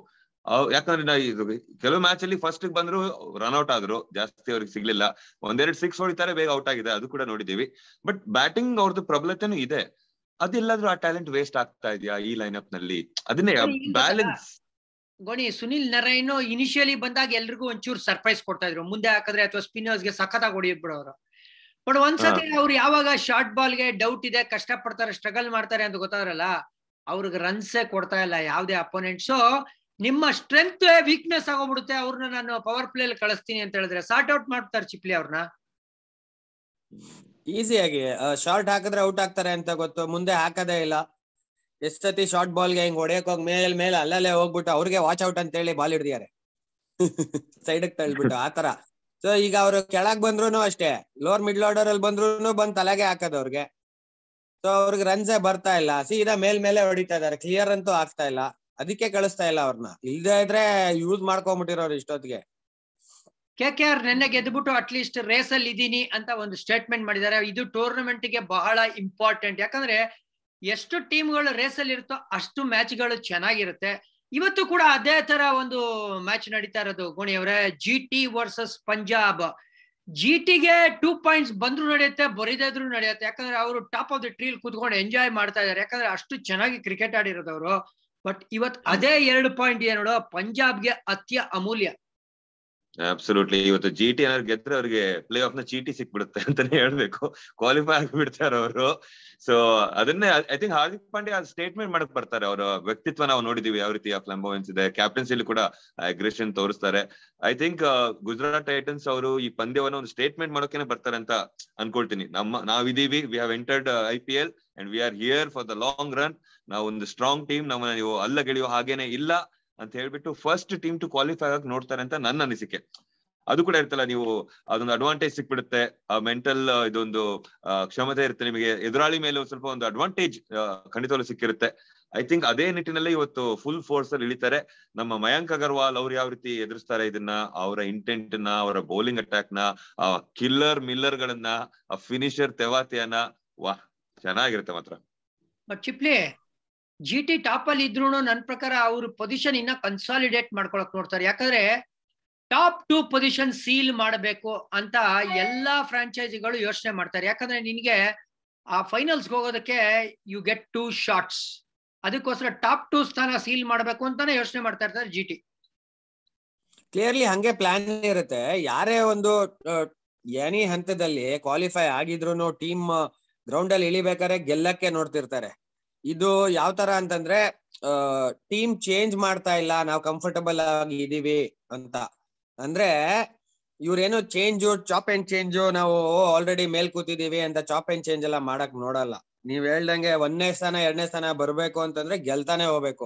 ಯಾಕಂದ್ರೆ ಕೆಲವು ಮ್ಯಾಚ್ ಅಲ್ಲಿ ಫಸ್ಟ್ ಬಂದ್ರು ರನ್ಔಟ್ ಆದ್ರು ಜಾಸ್ತಿ ಅವ್ರಿಗೆ ಸಿಗ್ಲಿಲ್ಲ ಒಂದೆರಡು ಸಿಕ್ಸ್ ಹೊಡಿತಾರೆ ಬೇಗ ಔಟ್ ಆಗಿದೆ ಅದು ಕೂಡ ನೋಡಿದೀವಿ ಬಟ್ ಬ್ಯಾಟಿಂಗ್ ಅವ್ರದ್ದು ಪ್ರಬಲತೆನೂ ಇದೆ ಅದಿಲ್ಲಾದ್ರೂ ಆ ಟ್ಯಾಲೆಂಟ್ ವೇಸ್ಟ್ ಆಗ್ತಾ ಇದೆಯಾ ಈ ಲೈನ್ ಅಪ್ ನಲ್ಲಿ ಅದನ್ನೇ ಬ್ಯಾಲೆನ್ಸ್ ಗೋಣಿ ಸುನಿಲ್ ನಾರಾಯಣ್ ಇನಿಷಿಯಲಿ ಬಂದಾಗ ಎಲ್ರಿಗೂ ಒಂಚೂರು ಸರ್ಪ್ರೈಸ್ ಕೊಡ್ತಾ ಇದ್ರು ಮುಂದೆ ಹಾಕಿದ್ರೆ ಅಥವಾ ಸ್ಪಿನ್ನರ್ಸ್ ಗೆ ಸಖತ್ತಾಗಿ ಹೊಡಿಯೋದ್ ಬಟ್ ಒಂದ್ಸತಿ ಅವ್ರು ಯಾವಾಗ ಶಾರ್ಟ್ ಬಾಲ್ಗೆ ಡೌಟ್ ಇದೆ ಕಷ್ಟ ಪಡ್ತಾರೆ ಸ್ಟ್ರಗಲ್ ಮಾಡ್ತಾರೆ ಅಂತ ಗೊತ್ತಾದ್ರಲ್ಲ ಅವ್ರಿಗೆ ರನ್ಸೇ ಕೊಡ್ತಾ ಇಲ್ಲ ಯಾವ್ದೇ ಅಪೋನೆಂಟ್ ಸೊ ನಿಮ್ಮ ಸ್ಟ್ರೆಂತ್ ವೀಕ್ನೆಸ್ ಆಗೋಗ್ಬಿಡುತ್ತೆ ಅವ್ರನ್ನ ನಾನು ಪವರ್ ಪ್ಲೇ ಕಳಿಸ್ತೀನಿ ಅಂತ ಹೇಳಿದ್ರೆ ಸಾರ್ಟ್ ಔಟ್ ಮಾಡ್ತಾರೆ ಚಿಪ್ಲಿ ಅವ್ರನ್ನ ಈಸಿ ಆಗಿ ಶಾರ್ಟ್ ಹಾಕಿದ್ರೆ ಔಟ್ ಆಗ್ತಾರೆ ಅಂತ ಗೊತ್ತು ಮುಂದೆ ಹಾಕೋದೇ ಇಲ್ಲ ಎಷ್ಟತಿ ಶಾರ್ಟ್ ಬಾಲ್ಗೆ ಹಿಂಗ್ ಹೊಡೆಯಕ್ ಹೋಗಿ ಮೇಲ್ ಮೇಲೆ ಅಲ್ಲಲ್ಲೇ ಹೋಗ್ಬಿಟ್ಟು ಅವ್ರಿಗೆ ವಾಚ್ ಔಟ್ ಅಂತ ಹೇಳಿ ಬಾಲ್ ಹಿಡಿದಾರೆ ಸೈಡ್ ತಳ್ಬಿಟ್ಟು ಆತರ ಸೊ ಈಗ ಅವ್ರು ಕೆಳಗ್ ಬಂದ್ರು ಅಷ್ಟೇ ಲೋವರ್ ಮಿಡ್ಲ್ ಆರ್ಡರ್ ಅಲ್ಲಿ ಬಂದ್ರು ಬಂದ್ ತಲೆಗೆ ಹಾಕದ್ ಅವ್ರಿಗೆ ಸೊ ಅವ್ರಿಗೆ ರನ್ಸ್ ಬರ್ತಾ ಇಲ್ಲ ಸೀದಾ ಮೇಲ್ ಮೇಲೆ ಹೊಡಿತಾ ಇದಾರೆ ಕ್ಲಿಯರ್ ಅಂತೂ ಆಗ್ತಾ ಇಲ್ಲ ಅದಕ್ಕೆ ಕಳಿಸ್ತಾ ಇಲ್ಲ ಅವ್ರನ್ನ ಇಲ್ದೇ ಇದ್ರೆ ಯೂಸ್ ಮಾಡ್ಕೊಂಡ್ಬಿಟ್ಟಿರೋರು ಇಷ್ಟೊತ್ತಿಗೆ ಕೆ ಕೆ ಆರ್ ನಿನ್ನೆ ಗೆದ್ಬಿಟ್ಟು ಅಟ್ಲೀಸ್ಟ್ ರೇಸ್ ಅಲ್ಲಿ ಇದೀನಿ ಅಂತ ಒಂದು ಸ್ಟೇಟ್ಮೆಂಟ್ ಮಾಡಿದ್ದಾರೆ ಇದು ಟೂರ್ನಮೆಂಟ್ ಗೆ ಬಹಳ ಇಂಪಾರ್ಟೆಂಟ್ ಯಾಕಂದ್ರೆ ಎಷ್ಟು ಟೀಮ್ಗಳು ರೇಸ್ ಅಲ್ಲಿ ಇರುತ್ತೋ ಅಷ್ಟು ಮ್ಯಾಚ್ ಗಳು ಚೆನ್ನಾಗಿರುತ್ತೆ ಇವತ್ತು ಕೂಡ ಅದೇ ತರ ಒಂದು ಮ್ಯಾಚ್ ನಡೀತಾ ಇರೋದು ಅವರೇ G T versus Punjab G ಟಿಗೆ ಟೂ ಪಾಯಿಂಟ್ಸ್ ಬಂದ್ರು ನಡೆಯುತ್ತೆ ಬರೀದಾದ್ರು ನಡೆಯುತ್ತೆ ಯಾಕಂದ್ರೆ ಅವರು ಟಾಪ್ ಆಫ್ ದಿ ಟ್ರೀಲ್ ಕೂತ್ಕೊಂಡು ಎಂಜಾಯ್ ಮಾಡ್ತಾ ಇದ್ದಾರೆ ಯಾಕಂದ್ರೆ ಅಷ್ಟು ಚೆನ್ನಾಗಿ ಕ್ರಿಕೆಟ್ ಆಡಿರೋದು ಅವರು ಬಟ್ ಇವತ್ ಅದೇ ಎರಡು ಪಾಯಿಂಟ್ ಏನೋ ಪಂಜಾಬ್ಗೆ ಅತ್ಯ ಅಮೂಲ್ಯ ಅಬ್ಸಲ್ಯೂಟ್ಲಿ ಇವತ್ತು ಜಿ ಟಿ ಏನಾದ್ರು ಗೆದ್ರೆ ಅವ್ರಿಗೆ ಪ್ಲೇ ಆಫ್ ನ ಚೀಟಿ ಸಿಕ್ಬಿಡುತ್ತೆ ಅಂತಾನೆ ಹೇಳ್ಬೇಕು ಕ್ವಾಲಿಫೈ ಆಗಿಬಿಡ್ತಾರೆ ಅವರು ಸೊ ಅದನ್ನೇ I think Hardik Pandya statement ಮಾಡಕ್ ಬರ್ತಾರೆ ಅವರ ವ್ಯಕ್ತಿತ್ವ ನಾವು ನೋಡಿದೀವಿ ಯಾವ ಆಫ್ ಲಂಬೋವೆನ್ಸ್ ಇದೆ ಕ್ಯಾಪ್ಟನ್ಸಿಲಿ ಕೂಡ ಅಗ್ರೆಷನ್ ತೋರಿಸ್ತಾರೆ ಐ ಥಿಂಕ್ ಗುಜರಾತ್ ಟೈಟನ್ಸ್ ಅವರು ಈ ಪಂದ್ಯವನ್ನು ಒಂದು ಸ್ಟೇಟ್ಮೆಂಟ್ ಮಾಡೋಕೆ ಬರ್ತಾರೆ ಅಂತ ಅನ್ಕೊಳ್ತೀನಿ ನಮ್ಮ ಇದೀವಿ we have entered I P L and we are here for the long run ನಾವು ಒಂದು ಸ್ಟ್ರಾಂಗ್ ಟೀಮ್ ನಮ್ಮನ್ನ ನೀವು ಅಲ್ಲ ಗೆಳೆಯೋ ಹಾಗೇನೆ ಇಲ್ಲ ಅಂತ ಹೇಳ್ಬಿಟ್ಟು ಫಸ್ಟ್ ಟೀಮ್ ಟು ಕ್ವಾಲಿಫೈ ಆಗಕ್ ನೋಡ್ತಾರೆ ಅಂತ ನನ್ನ ಅನಿಸಿಕೆ ಅದು ಕೂಡ ಇರ್ತಲ್ಲ ನೀವು ಅದೊಂದು ಅಡ್ವಾಂಟೇಜ್ ಸಿಕ್ಬಿಡುತ್ತೆ ಆ ಮೆಂಟಲ್ ಇದೊಂದು ಕ್ಷಮತೆ ಇರುತ್ತೆ ನಿಮಗೆ ಎದುರಾಳಿ ಮೇಲೆ ಸ್ವಲ್ಪ ಒಂದು ಅಡ್ವಾಂಟೇಜ್ ಖಂಡಿತವಲ್ಲೂ ಸಿಕ್ಕಿರುತ್ತೆ ಐ ಥಿಂಕ್ ಅದೇ ನಿಟ್ಟಿನಲ್ಲಿ ಇವತ್ತು ಫುಲ್ ಫೋರ್ಸ್ ಅಲ್ಲಿ ಇಳಿತಾರೆ ನಮ್ಮ ಮಯಾಂಕ್ ಅಗರ್ವಾಲ್ ಅವ್ರು ಯಾವ ರೀತಿ ಎದುರಿಸ್ತಾರೆ ಇದನ್ನ ಅವರ ಇಂಟೆಂಟ್ ನ ಅವರ ಬೌಲಿಂಗ್ ಅಟ್ಯಾಕ್ ನ ಆ ಕಿಲ್ಲರ್ ಮಿಲ್ಲರ್ ಗಳನ್ನ ಆ ಫಿನಿಶರ್ ತೆವಾತಿಯನ್ನ ವಾಹ್ ಚೆನ್ನಾಗಿರುತ್ತೆ ಮಾತ್ರ ಚಿಪ್ಲಿ ಜಿ ಟಿ ಟಾಪ್ ಅಲ್ಲಿ ಇದ್ರು ನನ್ನ ಪ್ರಕಾರ ಅವ್ರ ಪೊಸಿಷನ್ ಇನ್ನ ಕನ್ಸಾಲಿಡೇಟ್ ಮಾಡ್ಕೊಳಕ್ ನೋಡ್ತಾರೆ ಯಾಕಂದ್ರೆ ಟಾಪ್ ಟೂ ಪೊಸಿಷನ್ ಸೀಲ್ ಮಾಡಬೇಕು ಅಂತ ಎಲ್ಲಾ ಫ್ರಾಂಚೈಸಿಗಳು ಯೋಚನೆ ಮಾಡ್ತಾರೆ ಯಾಕಂದ್ರೆ ನಿನ್ಗೆ ಆ ಫೈನಲ್ಸ್ಗೆ ಹೋಗೋದಕ್ಕೆ ಯು ಗೆಟ್ ಟೂ ಶಾರ್ಟ್ಸ್ ಅದಕ್ಕೋಸ್ಕರ ಟಾಪ್ ಟೂ ಸ್ಥಾನ ಸೀಲ್ ಮಾಡಬೇಕು ಅಂತಾನೆ ಯೋಚನೆ ಮಾಡ್ತಾ ಇರ್ತಾರೆ ಜಿ ಟಿ ಕ್ಲಿಯರ್ಲಿ ಹಂಗೆ ಪ್ಲಾನ್ ಇರುತ್ತೆ ಯಾರೇ ಒಂದು ಎನಿ ಹಂತದಲ್ಲಿ ಕ್ವಾಲಿಫೈ ಆಗಿದ್ರು ಟೀಮ್ ಗ್ರೌಂಡ್ ಅಲ್ಲಿ ಇಳಿಬೇಕಾದ್ರೆ ಗೆಲ್ಲಕ್ಕೆ ನೋಡ್ತಿರ್ತಾರೆ ಇದು ಯಾವ ತರ ಅಂತಂದ್ರೆ ಟೀಮ್ ಚೇಂಜ್ ಮಾಡ್ತಾ ಇಲ್ಲ ನಾವು ಕಂಫರ್ಟಬಲ್ ಆಗಿ ಇದೀವಿ ಅಂತ ಅಂದ್ರೆ ಇವ್ರೇನು ಚೇಂಜ್ ಚಾಪ್ ಅಂಡ್ ಚೇಂಜ್ ನಾವು ಆಲ್ರೆಡಿ ಮೇಲ್ ಕೂತಿದೀವಿ ಅಂತ ಚಾಪ್ ಅಂಡ್ ಚೇಂಜ್ ಎಲ್ಲ ಮಾಡಕ್ ನೋಡಲ್ಲ ನೀವ್ ಹೇಳ್ದಂಗೆ ಒಂದನೇ ಸ್ಥಾನ ಎರಡನೇ ಸ್ಥಾನ ಬರ್ಬೇಕು ಅಂತಂದ್ರೆ ಗೆಲ್ತಾನೆ ಹೋಗ್ಬೇಕು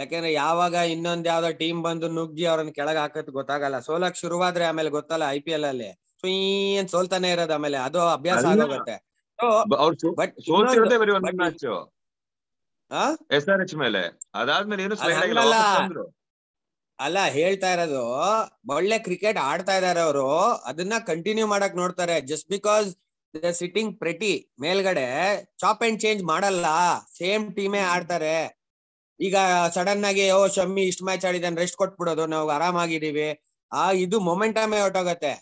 ಯಾಕಂದ್ರೆ ಯಾವಾಗ ಇನ್ನೊಂದ್ ಯಾವ್ದೋ ಟೀಮ್ ಬಂದು ನುಗ್ಗಿ ಅವ್ರನ್ನ ಕೆಳಗ ಹಾಕತ್ ಗೊತ್ತಾಗಲ್ಲ ಸೋಲಕ್ ಶುರುವಾದ್ರೆ ಆಮೇಲೆ ಗೊತ್ತಲ್ಲ ಐ ಪಿ ಎಲ್ ಅಲ್ಲಿ ಸೋಲ್ತಾನೆ ಇರೋದು ಆಮೇಲೆ ಅದು ಅಭ್ಯಾಸ ಆಗೋಗುತ್ತೆ ಎಸ್ ಆರ್ ಮೇಲೆ ಅದಾದ್ಮೇಲೆ ಏನು ಅಲ್ಲ ಹೇಳ್ತಾ ಇರೋದು ಒಳ್ಳೆ ಕ್ರಿಕೆಟ್ ಆಡ್ತಾ ಇದಾರೆ ಅವರು ಅದನ್ನ ಕಂಟಿನ್ಯೂ ಮಾಡಕ್ ನೋಡ್ತಾರೆ just because the sitting pretty ಮೇಲ್ಗಡೆ ಚಾಪ್ ಅಂಡ್ ಚೇಂಜ್ ಮಾಡಲ್ಲ ಸೇಮ್ ಟೀಮೇ ಆಡ್ತಾರೆ ಈಗ ಸಡನ್ ಆಗಿ ಓ ಶಮ್ಮಿ ಇಷ್ಟು ಮ್ಯಾಚ್ ಆಡಿದಾನೆ ರೆಸ್ಟ್ ಕೊಟ್ಬಿಡೋದು ನಾವು ಆರಾಮಾಗಿದ್ದೀವಿ ಆ ಇದು ಮೊಮೆಂಟಮೇ ಹೊಟ್ಟೋಗತ್ತೆ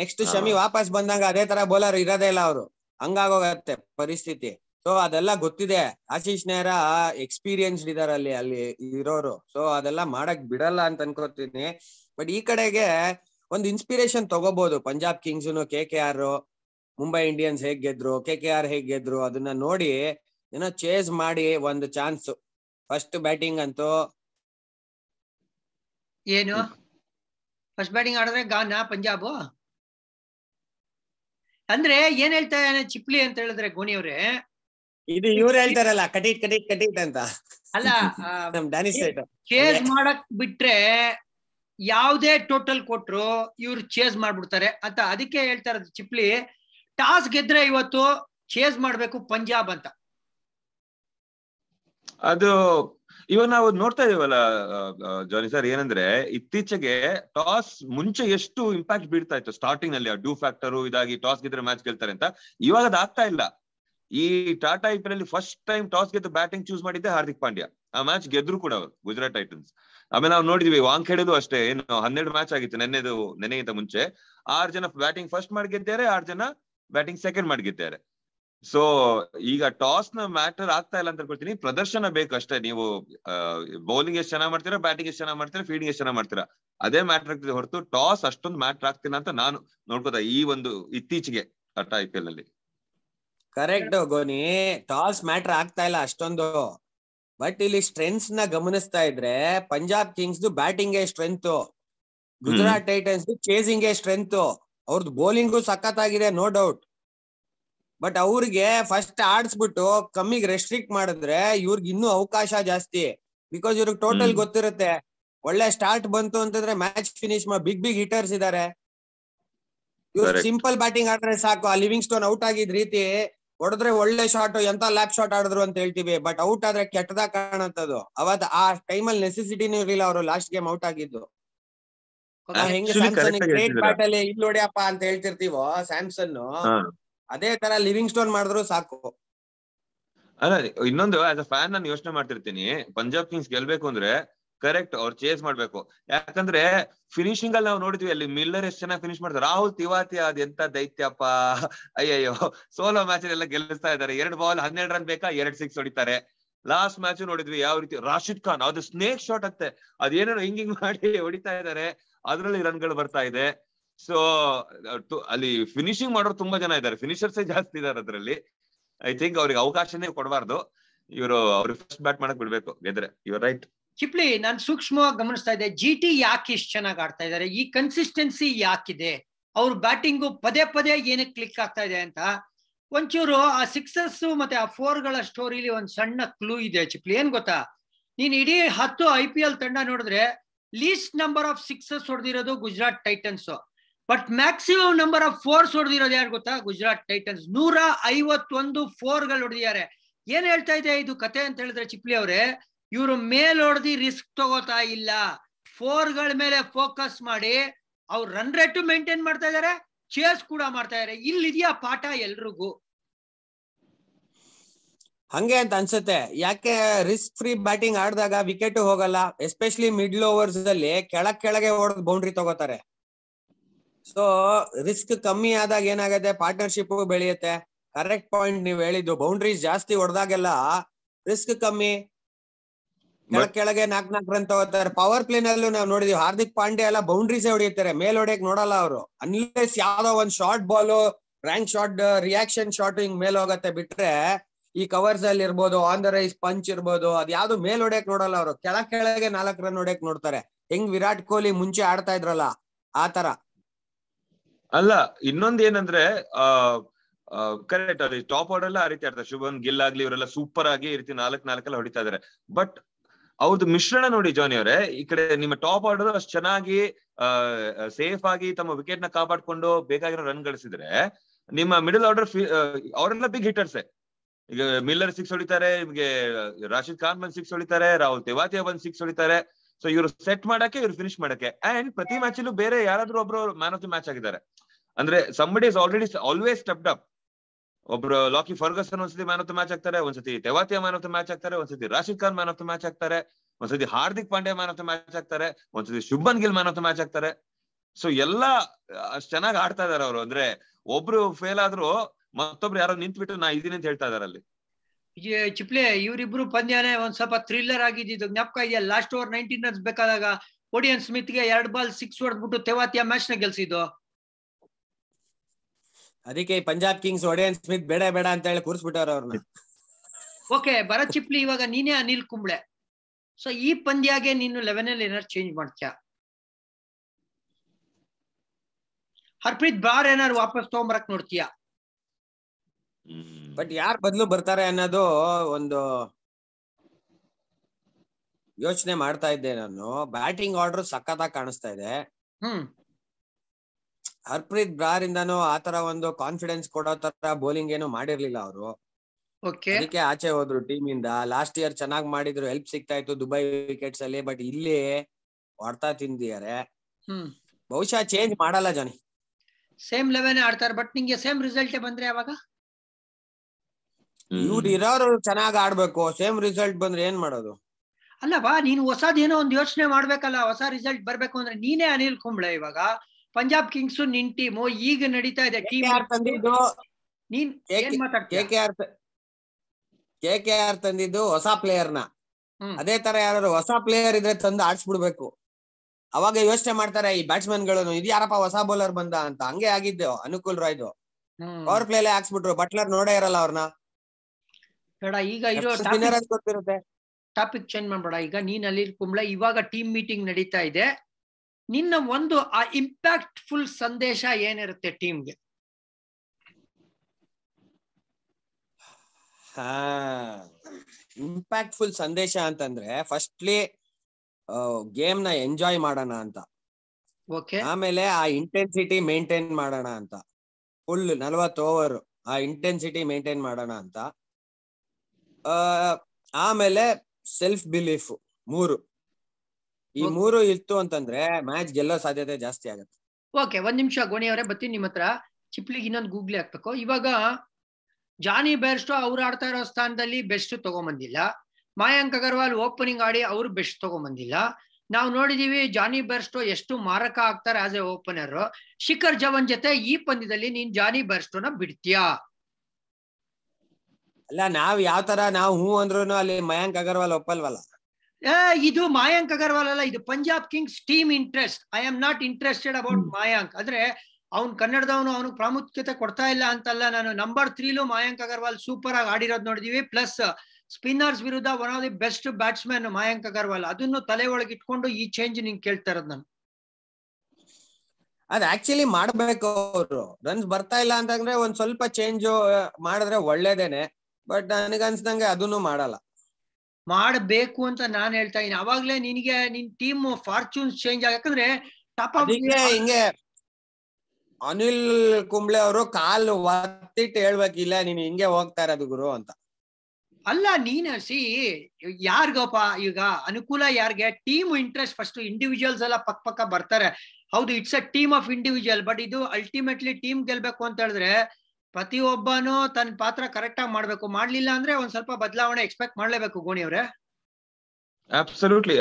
ನೆಕ್ಸ್ಟ್ ಶಮಿ ವಾಪಸ್ ಬಂದಂಗ ಅದೇ ತರ ಬೌಲರ್ ಇರೋದೇ ಇಲ್ಲ ಅವರು ಹಂಗಾಗೋಗತ್ತೆ ಪರಿಸ್ಥಿತಿ ಸೊ ಅದೆಲ್ಲ ಗೊತ್ತಿದೆ ಆಶೀಶ್ ನೇರ ಎಕ್ಸ್ಪೀರಿಯನ್ಸ್ಡ್ ಇದಾರೆ ಅಲ್ಲಿ ಅಲ್ಲಿ ಇರೋರು ಸೊ ಅದೆಲ್ಲ ಮಾಡಕ್ ಬಿಡಲ್ಲ ಅಂತ ಅನ್ಕೋತೀನಿ ಬಟ್ ಈ ಕಡೆಗೆ ಒಂದು ಇನ್ಸ್ಪಿರೇಷನ್ ತಗೋಬಹುದು Punjab Kings K K R Mumbai Indians ಹೇಗ್ ಗೆದ್ರು ಕೆ ಕೆ ಆರ್ ಹೇಗ್ ಗೆದ್ರು ಅದನ್ನ ನೋಡಿ ಏನೋ ಚೇಸ್ ಮಾಡಿ ಒಂದು ಚಾನ್ಸ್ ಫಸ್ಟ್ ಬ್ಯಾಟಿಂಗ್ ಅಂತೂ ಏನು ಫಸ್ಟ್ ಬ್ಯಾಟಿಂಗ್ ಆಡಿದ್ರೆ ಗಾನ ಪಂಜಾಬ್ ಅಂದ್ರೆ ಏನ್ ಹೇಳ್ತಾ ಚಿಪ್ಲಿ ಅಂತ ಹೇಳಿದ್ರೆ ಗೋಣಿ ಅವ್ರೆ ಇದು ಇವ್ರು ಹೇಳ್ತಾರಲ್ಲ ಕಟೀಟ್ ಕಟೀಟ್ ಕಟೀಟ್ ಅಂತ ಅಲ್ಲ ಚೇಸ್ ಮಾಡಕ್ ಬಿಟ್ರೆ ಯಾವ್ದೇ ಟೋಟಲ್ ಕೊಟ್ರು ಇವ್ರು ಚೇಸ್ ಮಾಡ್ಬಿಡ್ತಾರೆ ಅಂತ ಅದಕ್ಕೆ ಹೇಳ್ತಾ ಚಿಪ್ಲಿ ಟಾಸ್ ಗೆದ್ರೆ ಇವತ್ತು ಚೇಸ್ ಮಾಡ್ಬೇಕು ಪಂಜಾಬ್ ಅಂತ ಅದು ಇವಾಗ ನಾವು ನೋಡ್ತಾ ಇದೀವಲ್ಲ ಜಾನಿ ಸರ್ ಏನಂದ್ರೆ ಇತ್ತೀಚೆಗೆ ಟಾಸ್ ಮುಂಚೆ ಎಷ್ಟು ಇಂಪ್ಯಾಕ್ಟ್ ಬೀಳ್ತಾ ಇತ್ತು ಸ್ಟಾರ್ಟಿಂಗ್ ನಲ್ಲಿ ಡ್ಯೂ ಫ್ಯಾಕ್ಟರ್ ಇದಾಗಿ ಟಾಸ್ ಗೆದ್ರೆ ಮ್ಯಾಚ್ ಗೆಲ್ತಾರೆ ಅಂತ ಇವಾಗ ಅದಾಗ್ತಾ ಇಲ್ಲ ಈ Tata I P first time toss ಗೆದ್ದು ಬ್ಯಾಟಿಂಗ್ ಚೂಸ್ ಮಾಡಿದ್ದೆ ಹಾರ್ದಿಕ್ ಪಾಂಡ್ಯ ಆ ಮ್ಯಾಚ್ ಗೆದ್ರು ಕೂಡ ಅವರು ಗುಜರಾತ್ ಟೈಟನ್ಸ್ ಆಮೇಲೆ ನಾವು ನೋಡಿದ್ವಿ ವಾಂಖೇಡದು ಅಷ್ಟೇ ಏನು ಹನ್ನೆರಡು ಮ್ಯಾಚ್ ಆಗಿತ್ತು ನೆನ್ನೆದು ನೆನೆಗಿಂತ ಮುಂಚೆ ಆರ್ ಜನ ಬ್ಯಾಟಿಂಗ್ ಫಸ್ಟ್ ಮಾಡಿ ಗೆದ್ದಾರೆ ಆರ್ ಜನ ಬ್ಯಾಟಿಂಗ್ ಸೆಕೆಂಡ್ ಮಾಡಿ ಗೆದ್ದಾರೆ ಸೊ ಈಗ ಟಾಸ್ ನ ಮ್ಯಾಟರ್ ಆಗ್ತಾ ಇಲ್ಲ ಅಂತ ಕೊಡ್ತೀನಿ ಪ್ರದರ್ಶನ ಬೇಕು ಅಷ್ಟೇ ನೀವು ಬೌಲಿಂಗ್ ಎಷ್ಟು ಚೆನ್ನಾಗಿ ಮಾಡ್ತೀರಾ ಬ್ಯಾಟಿಂಗ್ ಎಷ್ಟು ಚೆನ್ನಾಗಿ ಮಾಡ್ತೀರಾ ಫೀಲ್ಡಿಂಗ್ ಎಷ್ಟು ಚೆನ್ನಾಗಿ ಮಾಡ್ತೀರಾ ಅದೇ ಮ್ಯಾಟರ್ ಆಗ್ತಿದೆ ಹೊರತು ಟಾಸ್ ಅಷ್ಟೊಂದು ಮ್ಯಾಟರ್ ಆಗ್ತೀನ ಅಂತ ನಾನು ನೋಡ್ಕೋತ ಈ ಒಂದು ಇತ್ತೀಚೆಗೆ ಟಾಟಾ ಐ ಪಿ ಎಲ್ ನಲ್ಲಿ ಕರೆಕ್ಟ್ ಗೋನಿ ಟಾಸ್ ಮ್ಯಾಟರ್ ಆಗ್ತಾ ಇಲ್ಲ ಅಷ್ಟೊಂದು ಬಟ್ ಇಲ್ಲಿ ಸ್ಟ್ರೆಂತ್ ನ ಗಮನಿಸ್ತಾ ಇದ್ರೆ Punjab Kings batting strength Gujarat Titans chasing strength ಅವ್ರದ್ದು ಬೌಲಿಂಗ್ ಸಖತ್ ಆಗಿದೆ ನೋ ಡೌಟ್ ಬಟ್ ಅವ್ರಿಗೆ ಫಸ್ಟ್ ಆಡಿಸ್ಬಿಟ್ಟು ಕಮ್ಮಿಗ್ ರೆಸ್ಟ್ರಿಕ್ಟ್ ಮಾಡಿದ್ರೆ ಇವ್ರಿಗೆ ಇನ್ನೂ ಅವಕಾಶ ಜಾಸ್ತಿ ಬಿಕಾಸ್ ಇವ್ರಿಗೆ ಟೋಟಲ್ ಗೊತ್ತಿರುತ್ತೆ ಒಳ್ಳೆ ಸ್ಟಾರ್ಟ್ ಬಂತು ಅಂತಂದ್ರೆ match finish big big hitters ಇದಾರೆ ಇವ್ರು ಸಿಂಪಲ್ ಬ್ಯಾಟಿಂಗ್ ಆಡ್ರೆ ಸಾಕು ಆ ಲಿವಿಂಗ್ ಸ್ಟೋನ್ ಔಟ್ ಆಗಿದ್ ರೀತಿ ಹೊಡೆದ್ರೆ ಒಳ್ಳೆ ಶಾಟ್ ಎಂತ ಲ್ಯಾಪ್ ಶಾಟ್ ಆಡಿದ್ರು ಅಂತ ಹೇಳ್ತೀವಿ ಬಟ್ ಔಟ್ ಆದ್ರೆ ಕೆಟ್ಟದಾಗ ಕಾಣಂತದ್ದು ಅವತ್ ಆ ಟೈಮಲ್ಲಿ ನೆಸೆಸಿಟಿನೂ ಇರಲಿಲ್ಲ ಅವರು ಲಾಸ್ಟ್ ಗೇಮ್ ಔಟ್ ಆಗಿದ್ದು ಗ್ರೇಟ್ ಬ್ಯಾಟ್ ಅಲ್ಲಿ ಇಲ್ಲಿ ಅಂತ ಹೇಳ್ತಿರ್ತೀವೋ ಸ್ಯಾಮ್ಸನ್ ಅದೇ ತರ ಲಿವಿಂಗ್ ಸ್ಟೋನ್ ಮಾಡಿದ್ರು ಸಾಕು ಅಲ್ಲ ಇನ್ನೊಂದು ಆಸ್ ಅ ಫ್ಯಾನ್ ನಾನು ಯೋಚನೆ ಮಾಡ್ತಿರ್ತೀನಿ ಪಂಜಾಬ್ ಕಿಂಗ್ಸ್ ಗೆಲ್ಬೇಕು ಅಂದ್ರೆ ಕರೆಕ್ಟ್ ಅವ್ರು ಚೇಸ್ ಮಾಡ್ಬೇಕು ಯಾಕಂದ್ರೆ ಫಿನಿಶಿಂಗ್ ಅಲ್ಲಿ ನಾವು ನೋಡಿದ್ವಿ ಅಲ್ಲಿ ಮಿಲ್ಲರ್ ಎಷ್ಟು ಚೆನ್ನಾಗಿ ಫಿನಿಶ್ ಮಾಡ್ತಾರೆ ರಾಹುಲ್ ತಿವಾತಿ ಅದ್ ಎಂತ ದೈತ್ಯಪ್ಪ ಅಯ್ಯಯ್ಯೋ ಸೋಲೋ ಮ್ಯಾಚ್ ಎಲ್ಲ ಗೆಲ್ಲಿಸ್ತಾ ಇದ್ದಾರೆ ಎರಡು ಬಾಲ್ ಹನ್ನೆರಡು ರನ್ ಬೇಕಾ ಎರಡ್ ಸಿಕ್ಸ್ ಹೊಡಿತಾರೆ ಲಾಸ್ಟ್ ಮ್ಯಾಚ್ ನೋಡಿದ್ವಿ ಯಾವ ರೀತಿ ರಾಶಿದ್ ಖಾನ್ ಅದು ಸ್ನೇಕ್ ಶಾಟ್ ಅಂತೆ ಅದೇನೋ ಹಿಂಗ್ ಹಿಂಗ್ ಮಾಡಿ ಹೊಡಿತಾ ಇದ್ದಾರೆ ಅದ್ರಲ್ಲಿ ರನ್ ಗಳು ಬರ್ತಾ ಇದೆ ಸೊ ಅಲ್ಲಿ ಫಿನಿಶಿಂಗ್ ಮಾಡೋರು ತುಂಬಾ ಜನ ಇದ್ದಾರೆ ಫಿನಿಶರ್ಸೇ ಜಾಸ್ತಿ ಇದಾರೆ ಅದ್ರಲ್ಲಿ ಐ ಥಿಂಕ್ ಅವ್ರಿಗೆ ಅವಕಾಶನೇ ಕೊಡಬಾರ್ದು ಇವರು ಅವ್ರಿಗೆ ಫಸ್ಟ್ ಬ್ಯಾಟ್ ಮಾಡಕ್ ಬಿಡ್ಬೇಕು ಗೆದ್ರೆ ಇವ್ರ ರೈಟ್ ಚಿಪ್ಲಿ ನಾನು ಸೂಕ್ಷ್ಮವಾಗಿ ಗಮನಿಸ್ತಾ ಇದ್ದೆ ಜಿ ಟಿ ಯಾಕೆ ಇಷ್ಟು ಚೆನ್ನಾಗಿ ಆಡ್ತಾ ಇದ್ದಾರೆ ಈ ಕನ್ಸಿಸ್ಟೆನ್ಸಿ ಯಾಕಿದೆ ಅವ್ರ ಬ್ಯಾಟಿಂಗು ಪದೇ ಪದೇ ಏನಕ್ಕೆ ಕ್ಲಿಕ್ ಆಗ್ತಾ ಇದೆ ಅಂತ ಒಂಚೂರು ಆ ಸಿಕ್ಸಸ್ ಮತ್ತೆ ಆ ಫೋರ್ ಗಳ ಸ್ಟೋರಿಲಿ ಒಂದು ಸಣ್ಣ ಕ್ಲೂ ಇದೆ ಚಿಪ್ಲಿ ಏನ್ ಗೊತ್ತಾ ನೀನ್ ಇಡೀ ಹತ್ತು ಐ ಪಿ ಎಲ್ ತಂಡ ನೋಡಿದ್ರೆ ಲೀಸ್ಟ್ ನಂಬರ್ ಆಫ್ ಸಿಕ್ಸಸ್ ಹೊಡೆದಿರೋದು Gujarat Titans but maximum number of fours ಹೊಡೆದಿರೋದು ಯಾರು ಗೊತ್ತಾ ಗುಜರಾತ್ ಟೈಟನ್ಸ್ ನೂರ ಐವತ್ತೊಂದು ಫೋರ್ಗಳು ಹೊಡೆದಿದ್ದಾರೆ ಏನ್ ಹೇಳ್ತಾ ಇದೆ ಇದು ಕತೆ ಅಂತ ಹೇಳಿದ್ರೆ ಚಿಪ್ಲಿ ಅವರೇ ಇವರು ಹೊಡೆದಿ ರಿಸ್ಕ್ ತಗೋತಾ ಇಲ್ಲ ಫೋರ್ಗಳ ಮೇಲೆ ಫೋಕಸ್ ಮಾಡಿ ಅವ್ರು ರನ್ ರೇಟು ಮೇಂಟೈನ್ ಮಾಡ್ತಾ ಇದಾರೆ ಚೇಸ್ ಕೂಡ ಮಾಡ್ತಾ ಇದಾರೆ ಇಲ್ಲಿದೆಯಾ ಪಾಠ ಎಲ್ರಿಗೂ ಹಂಗೆ ಅಂತ ಅನ್ಸುತ್ತೆ ಯಾಕೆ ರಿಸ್ಕ್ ಫ್ರೀ ಬ್ಯಾಟಿಂಗ್ ಆಡಿದಾಗ ವಿಕೆಟ್ ಹೋಗಲ್ಲ ಎಸ್ಪೆಷಲಿ ಮಿಡ್ಲ್ ಓವರ್ಸ್ ಅಲ್ಲಿ ಕೆಳಗ್ ಕೆಳಗೆ ಹೊಡೆದ್ ಬೌಂಡ್ರಿ ತಗೋತಾರೆ ಸೊ ರಿಸ್ಕ್ ಕಮ್ಮಿ ಆದಾಗ ಏನಾಗುತ್ತೆ ಪಾರ್ಟ್ನರ್ಶಿಪ್ ಬೆಳೆಯುತ್ತೆ ಕರೆಕ್ಟ್ ಪಾಯಿಂಟ್ ನೀವ್ ಹೇಳಿದ್ದು ಬೌಂಡ್ರೀಸ್ ಜಾಸ್ತಿ ಹೊಡೆದಾಗೆಲ್ಲ ರಿಸ್ಕ್ ಕಮ್ಮಿ ಕೆಳಗೆ ನಾಕ್ ನಾಲ್ಕ್ ರನ್ ತಗೋತಾರೆ ಪವರ್ ಪ್ಲೇ ನಲ್ಲೂ ನಾವು ನೋಡಿದೀವಿ ಹಾರ್ದಿಕ್ ಪಾಂಡೆ ಎಲ್ಲ ಬೌಂಡ್ರೀಸ್ ಹೊಡಿತಾರೆ ಮೇಲ್ ಹೊಡೆಯಕ್ ನೋಡಲ್ಲ ಅವರು ಅನ್ಲೆಸ್ ಯಾವ್ದೋ ಒಂದ್ ಶಾರ್ಟ್ ಬಾಲು ರ್ಯಾಂಕ್ ಶಾರ್ಟ್ ರಿಯಾಕ್ಷನ್ ಶಾರ್ಟ್ ಹಿಂಗ್ ಮೇಲ್ ಹೋಗತ್ತೆ ಬಿಟ್ರೆ ಈ ಕವರ್ಸ್ ಅಲ್ಲಿ ಇರ್ಬೋದು ಆನ್ ದ ರೈಸ್ ಪಂಚ್ ಇರ್ಬೋದು ಅದ್ ಯಾವ್ದು ಮೇಲ್ ಹೊಡೆಯಕ್ ನೋಡಲ್ಲ ಅವರು ಕೆಳ ಕೆಳಗೆ ನಾಲ್ಕ್ ರನ್ ಹೊಡೆಯಕ್ ನೋಡ್ತಾರೆ ಹೆಂಗ್ ವಿರಾಟ್ ಕೊಹ್ಲಿ ಮುಂಚೆ ಆಡ್ತಾ ಇದ್ರಲ್ಲ ಆತರ ಅಲ್ಲ ಇನ್ನೊಂದ್ ಏನಂದ್ರೆ ಕರೆಕ್ಟ್ ಅದೇ ಟಾಪ್ ಆರ್ಡರ್ ಎಲ್ಲ ಆ ರೀತಿ ಆಡ್ತಾರೆ ಶುಭನ್ ಗಿಲ್ ಆಗ್ಲಿ ಇವರೆಲ್ಲ ಸೂಪರ್ ಆಗಿ ಈ ರೀತಿ ನಾಲ್ಕ್ ನಾಲ್ಕೆಲ್ಲ ಹೊಡಿತಾ ಇದಾರೆ ಬಟ್ ಅವ್ರದ್ದು ಮಿಶ್ರಣ ನೋಡಿ ಜಾನಿ ಅವರೇ ಈ ಕಡೆ ನಿಮ್ಮ ಟಾಪ್ ಆರ್ಡರ್ ಅಷ್ಟು ಚೆನ್ನಾಗಿ ಸೇಫ್ ಆಗಿ ತಮ್ಮ ವಿಕೆಟ್ ನ ಕಾಪಾಡ್ಕೊಂಡು ಬೇಕಾಗಿರೋ ರನ್ ಗಳಿಸಿದ್ರೆ ನಿಮ್ಮ ಮಿಡಲ್ ಆರ್ಡರ್ ಅವರೆಲ್ಲ ಬಿಗ್ ಹಿಟರ್ಸೆ ಈಗ ಮಿಲ್ಲರ್ ಸಿಕ್ಸ್ ಹೊಡಿತಾರೆ ನಿಮ್ಗೆ ರಾಶಿದ್ ಖಾನ್ ಬಂದ್ ಸಿಕ್ಸ್ ಹೊಡಿತಾರೆ ರಾಹುಲ್ ತೇವಾತಿಯಾ ಬಂದ್ ಸಿಕ್ಸ್ ಹೊಡಿತಾರೆ ಸೊ ಇವರು ಸೆಟ್ ಮಾಡಕ್ಕೆ ಇವ್ರು ಫಿನಿಶ್ ಮಾಡಕ್ಕೆ ಅಂಡ್ ಪ್ರತಿ ಮ್ಯಾಚ್ ಬೇರೆ ಯಾರಾದ್ರೂ ಒಬ್ರು ಮ್ಯಾನ್ ಆಫ್ ದಿ ಮ್ಯಾಚ್ ಆಗಿದ್ದಾರೆ ಅಂದ್ರೆ somebody is already always step up ಒಬ್ರು ಲಾಕಿ ಫರ್ಗಸನ್ ಒಂದ್ಸತಿ ಮ್ಯಾನ್ ಆಫ್ ದ ಮ್ಯಾಚ್ ಆಗ್ತಾರೆ ಒಂದ್ಸತಿ Tewatia man of the match ಆಗ್ತಾರೆ ಒಂದ್ಸತಿ Rashid Khan man of the match ಆಗ್ತಾರೆ ಒಂದ್ಸತಿ Hardik Pandya man of the match ಆಗ್ತಾರೆ ಒಂದ್ಸತಿ Shubman Gill man of the match ಆಗ್ತಾರೆ ಸೊ ಎಲ್ಲಾ ಅಷ್ಟ್ ಚೆನ್ನಾಗಿ ಆಡ್ತಾ ಇದಾರೆ ಅವರು ಅಂದ್ರೆ ಒಬ್ರು ಫೇಲ್ ಆದ್ರು ಮತ್ತೊಬ್ರು ಯಾರೋ ನಿಂತ್ಬಿಟ್ಟು ನಾ ಇದೀನಿ ಅಂತ ಹೇಳ್ತಾ ಇದಾರೆ ಅಲ್ಲಿ ಚಿಪ್ಲೆ ಇವ್ರಿಬ್ರು ಪಂದ್ಯನೇ ಒಂದ್ ಸ್ವಲ್ಪ ಥ್ರಿಲ್ಲರ್ ಆಗಿದ್ದು ಜ್ಞಾಪಕ ಇದೆಯಾ ಲಾಸ್ಟ್ ಓವರ್ ನೈನ್ಟೀನ್ ರನ್ಸ್ ಬೇಕಾದಾಗ ಒಡಿಯನ್ ಸ್ಮಿತ್ ಗೆ ಎರಡ್ ಬಾಲ್ ಸಿಕ್ಸ್ ಹೊಡೆದ್ಬಿಟ್ಟು ತೆವಾತಿಯ ಮ್ಯಾಚ್ ನ ಗೆಲ್ಸಿದ್ದು ಅದಕ್ಕೆ ಪಂಜಾಬ್ ಕಿಂಗ್ಸ್ ಒಡೆಯನ್ ಸ್ಮಿತ್ ಬೇಡ ಬೇಡ ಅಂತ ಹೇಳಿ ಕೂರಿಸ್ಬಿಟ್ಟವ್ರ ಅವ್ರನ್ನ ಓಕೆ ಭರತ್ ಚಿಪ್ಲಿ ಇವಾಗ ನೀನೇ ಅನಿಲ್ ಕುಂಬ್ಳೆ ಸೊ ಈ ಪಂದ್ಯಾಗೆ ನೀನು ಲೆವೆನ್ ಅಲ್ಲಿ ಏನಾರು ಚೇಂಜ್ ಮಾಡ್ತೀಯ ಹರ್ಪ್ರೀತ್ ಬಾರ್ ಏನಾರು ವಾಪಸ್ ತಗೊಂಬರಕ್ ನೋಡ್ತೀಯ ಬಟ್ ಯಾರ ಬದಲು ಬರ್ತಾರೆ ಅನ್ನೋದು ಒಂದು ಯೋಚನೆ ಮಾಡ್ತಾ ಇದ್ದೆ ನಾನು ಬ್ಯಾಟಿಂಗ್ ಆರ್ಡರ್ ಸಖತ್ತಾಗಿ ಕಾಣಿಸ್ತಾ ಇದೆ ಹರ್ಪ್ರೀತ್ ಬ್ರಾರ್ ಇಂದಾನು ಆತರ ಒಂದು ಕಾನ್ಫಿಡೆನ್ಸ್ ಕೊಡೋ ತರ ಬೌಲಿಂಗ್ ಏನು ಮಾಡಿರ್ಲಿಲ್ಲ ಅವರು ಅದಕ್ಕೆ ಆಚೆ ಹೋದ್ರು ಟೀಮ್ ಇಂದ ಲಾಸ್ಟ್ ಇಯರ್ ಚೆನ್ನಾಗಿ ಮಾಡಿದ್ರು ಹೆಲ್ಪ್ ಸಿಗ್ತಾ ಇತ್ತು ದುಬೈ ವಿಕೆಟ್ಸ್ ಅಲ್ಲಿ ಬಟ್ ಇಲ್ಲಿ ಹೊಡ್ತಾ ತಿಂದಿದ್ದಾರೆ ಬಹುಶಃ ಚೇಂಜ್ ಮಾಡಲ್ಲ ಜಾನಿ ಸೇಮ್ ಲೆವೆನ್ ಆಡ್ತಾರೆ ಬಟ್ ನಿಂಗೆ ಸೇಮ್ ರಿಸಲ್ಟ್ ಬಂದ್ರೆ ಯಾವಾಗ ಇವ್ರು ಇರೋರು ಚೆನ್ನಾಗ್ ಆಡ್ಬೇಕು ಸೇಮ್ ರಿಸಲ್ಟ್ ಬಂದ್ರೆ ಏನ್ ಮಾಡೋದು ಅಲ್ಲವಾ ನೀನು ಹೊಸದೇನೋ ಒಂದು ಯೋಚನೆ ಮಾಡ್ಬೇಕಲ್ಲ ಹೊಸ ರಿಸಲ್ಟ್ ಬರ್ಬೇಕು ಅಂದ್ರೆ ನೀನೇ ಅನಿಲ್ ಕುಂಬ್ಳೆ ಇವಾಗ ಪಂಜಾಬ್ ಕಿಂಗ್ಸ್ ನಿನ್ ಟೀಮು ಈಗ ನಡೀತಾ ಇದೆ ನೀನ್ ಏನ್ ನೀನ್ ಕೆ ಕೆ ಆರ್ ತಂದಿದ್ದು ಹೊಸ ಪ್ಲೇಯರ್ನ ಅದೇ ತರ ಯಾರು ಹೊಸ ಪ್ಲೇಯರ್ ಇದ್ರೆ ತಂದು ಆಡ್ಸ್ಬಿಡ್ಬೇಕು ಅವಾಗ ಯೋಚನೆ ಮಾಡ್ತಾರೆ ಈ ಬ್ಯಾಟ್ಸ್ಮನ್ ಗಳು ಇದು ಯಾರಪ್ಪ ಹೊಸ ಬೌಲರ್ ಬಂದ ಅಂತ ಹಂಗೆ ಆಗಿದ್ದು ಅನುಕೂಲ್ ರಾಯ್ದು ಪವರ್ ಪ್ಲೇಲೆ ಹಾಕ್ಸ್ಬಿಟ್ರು ಬಟ್ಲರ್ ನೋಡೇ ಇರಲ್ಲ ಅವ್ರನ್ನ ಬೇಡ ಈಗ ಟಾಪಿಕ್ ಚೇಂಜ್ ಮಾಡ್ಬೇಡ ಈಗ ನೀನ್ ಅಲ್ಲಿ ಕುಂಬಳ ಇವಾಗ ಟೀಮ್ ಮೀಟಿಂಗ್ ನಡೀತಾ ಇದೆ ನಿನ್ನ ಒಂದು ಆ ಇಂಪ್ಯಾಕ್ಟ್ ಫುಲ್ ಸಂದೇಶ ಏನಿರುತ್ತೆ ಟೀಮ್ಗೆ ಇಂಪ್ಯಾಕ್ಟ್ ಫುಲ್ ಸಂದೇಶ ಅಂತಂದ್ರೆ ಫಸ್ಟ್ಲಿ ಗೇಮ್ ನ ಎಂಜಾಯ್ ಮಾಡೋಣ ಅಂತ ಆಮೇಲೆ ಆ ಇಂಟೆನ್ಸಿಟಿ ಮೇಂಟೈನ್ ಮಾಡೋಣ ಅಂತ ಫುಲ್ ನಲ್ವತ್ತು ಓವರ್ ಆ ಇಂಟೆನ್ಸಿಟಿ ಮೇಂಟೈನ್ ಮಾಡೋಣ ಅಂತ ಆಮೇಲೆ ಸೆಲ್ಫ್ ಬಿಲೀಫ್ ಮೂರು ಈ ಮೂರು ಇತ್ತು ಅಂತಂದ್ರೆ ಮ್ಯಾಚ್ ಗೆಲ್ಲೋ ಸಾಧ್ಯತೆ ಜಾಸ್ತಿ ಆಗುತ್ತೆ ಓಕೆ ಒಂದ್ ನಿಮಿಷ ಅವ್ರೆ ಬರ್ತೀನಿ ನಿಮ್ಮ ಹತ್ರ ಚಿಪ್ಲಿಗೆ ಇನ್ನೊಂದು ಗೂಗ್ಲಿ ಹಾಕ್ಬೇಕು ಇವಾಗ ಜಾನಿ ಬರ್ಸ್ಟೋ ಅವ್ರು ಆಡ್ತಾ ಇರೋ ಸ್ಥಾನದಲ್ಲಿ ಬೆಸ್ಟ್ ತಗೊಂಬಂದಿಲ್ಲ ಮಾಯಾಂಕ್ ಅಗರ್ವಾಲ್ ಓಪನಿಂಗ್ ಆಡಿ ಅವರು ಬೆಸ್ಟ್ ತಗೊಂಬಂದಿಲ್ಲ ನಾವು ನೋಡಿದೀವಿ ಜಾನಿ ಬರ್ಸ್ಟೋ ಎಷ್ಟು ಮಾರಕ ಆಗ್ತಾರೆ as a opener Shikhar Dhawan ಜೊತೆ ಈ ಪಂದ್ಯದಲ್ಲಿ ನೀನ್ ಜಾನಿ ಬರ್ಸ್ಟೋನ ಬಿಡ್ತೀಯಾ ಅಲ್ಲ ನಾವ್ ಯಾವ ತರ ನಾವು ಹೂ ಅಂದ್ರೂ ಅಲ್ಲಿ ಮಯಾಂಕ್ ಅಗರ್ವಾಲ್ ಒಪ್ಪಲ್ವಲ್ಲ ಇದು ಮಾಯಾಂಕ್ ಅಗರ್ವಾಲ್ ಅಲ್ಲ ಇದು Punjab Kings team interest I am not interested about Mayank ಅಂದ್ರೆ ಅವ್ನು ಕನ್ನಡದವನು ಅವನಿಗೆ ಪ್ರಾಮುಖ್ಯತೆ ಕೊಡ್ತಾ ಇಲ್ಲ ಅಂತಲ್ಲ ನಾನು ನಂಬರ್ ತ್ರೀಲು ಮಾಯಾಂಕ್ ಅಗರ್ವಾಲ್ ಸೂಪರ್ ಆಗಿ ಆಡಿರೋದು ನೋಡಿದೀವಿ ಪ್ಲಸ್ ಸ್ಪಿನ್ನರ್ಸ್ ವಿರುದ್ಧ one of the best batsman Mayank Agarwal ಅದನ್ನು ತಲೆ ಒಳಗೆ ಇಟ್ಕೊಂಡು ಈ ಚೇಂಜ್ ನಿಂಗೆ ಕೇಳ್ತಾ ಇರೋದು ನಾನು ಅದ್ ಆಕ್ಚುಲಿ ಮಾಡ್ಬೇಕು ಅವರು ರನ್ಸ್ ಬರ್ತಾ ಇಲ್ಲ ಅಂತಂದ್ರೆ ಒಂದ್ ಸ್ವಲ್ಪ ಚೇಂಜ್ ಮಾಡಿದ್ರೆ ಒಳ್ಳೇದೇನೆ ಬಟ್ ನನಗನ್ಸ್ದಂಗೆ ಅದನ್ನು ಮಾಡಲ್ಲ ಮಾಡಬೇಕು ಅಂತ ನಾನು ಹೇಳ್ತಾ ಇದ್ದೀನಿ ಅವಾಗ್ಲೇ ನಿನ್ಗೆ ನಿನ್ ಟೀಮ್ ಫಾರ್ಚೂನ್ ಚೇಂಜ್ ಆಗ್ರೆ ಟಾಪ್ ಹಿಂಗೆ ಅನಿಲ್ ಕುಂಬ್ಳೆ ಅವರು ಕಾಲ್ ಒತ್ತಿಟ್ಟು ಹೇಳ್ಬೇಕಿಲ್ಲ ನೀನ್ ಹಿಂಗೆ ಹೋಗ್ತಾ ಇರೋದು ಗುರು ಅಂತ ಅಲ್ಲ ನೀನ್ ಸಿ ಯಾರ್ಗಪ್ಪ ಈಗ ಅನುಕೂಲ ಯಾರ್ಗೆ ಟೀಮ್ ಇಂಟ್ರೆಸ್ಟ್ ಫಸ್ಟ್ ಇಂಡಿವಿಜುವಲ್ಸ್ ಎಲ್ಲ ಪಕ್ಕ ಪಕ್ಕ ಬರ್ತಾರೆ ಹೌದು it's a team of individual but ಇದು ಅಲ್ಟಿಮೇಟ್ಲಿ ಟೀಮ್ ಗೆಲ್ಬೇಕು ಅಂತ ಹೇಳಿದ್ರೆ ಪ್ರತಿಯೊಬ್ಬನು ತನ್ನ ಪಾತ್ರ ಕರೆಕ್ಟ್ ಆಗಿ ಮಾಡ್ಬೇಕು ಮಾಡ್ಲಿಲ್ಲ ಅಂದ್ರೆ ಒಂದ್ ಸ್ವಲ್ಪ ಬದಲಾವಣೆ ಎಕ್ಸ್ಪೆಕ್ಟ್ ಮಾಡ್ಲೇಬೇಕು ಗೋಣಿ ಅವರೇ ಅಬ್ಸಲ್ಯೂಟ್ಲಿ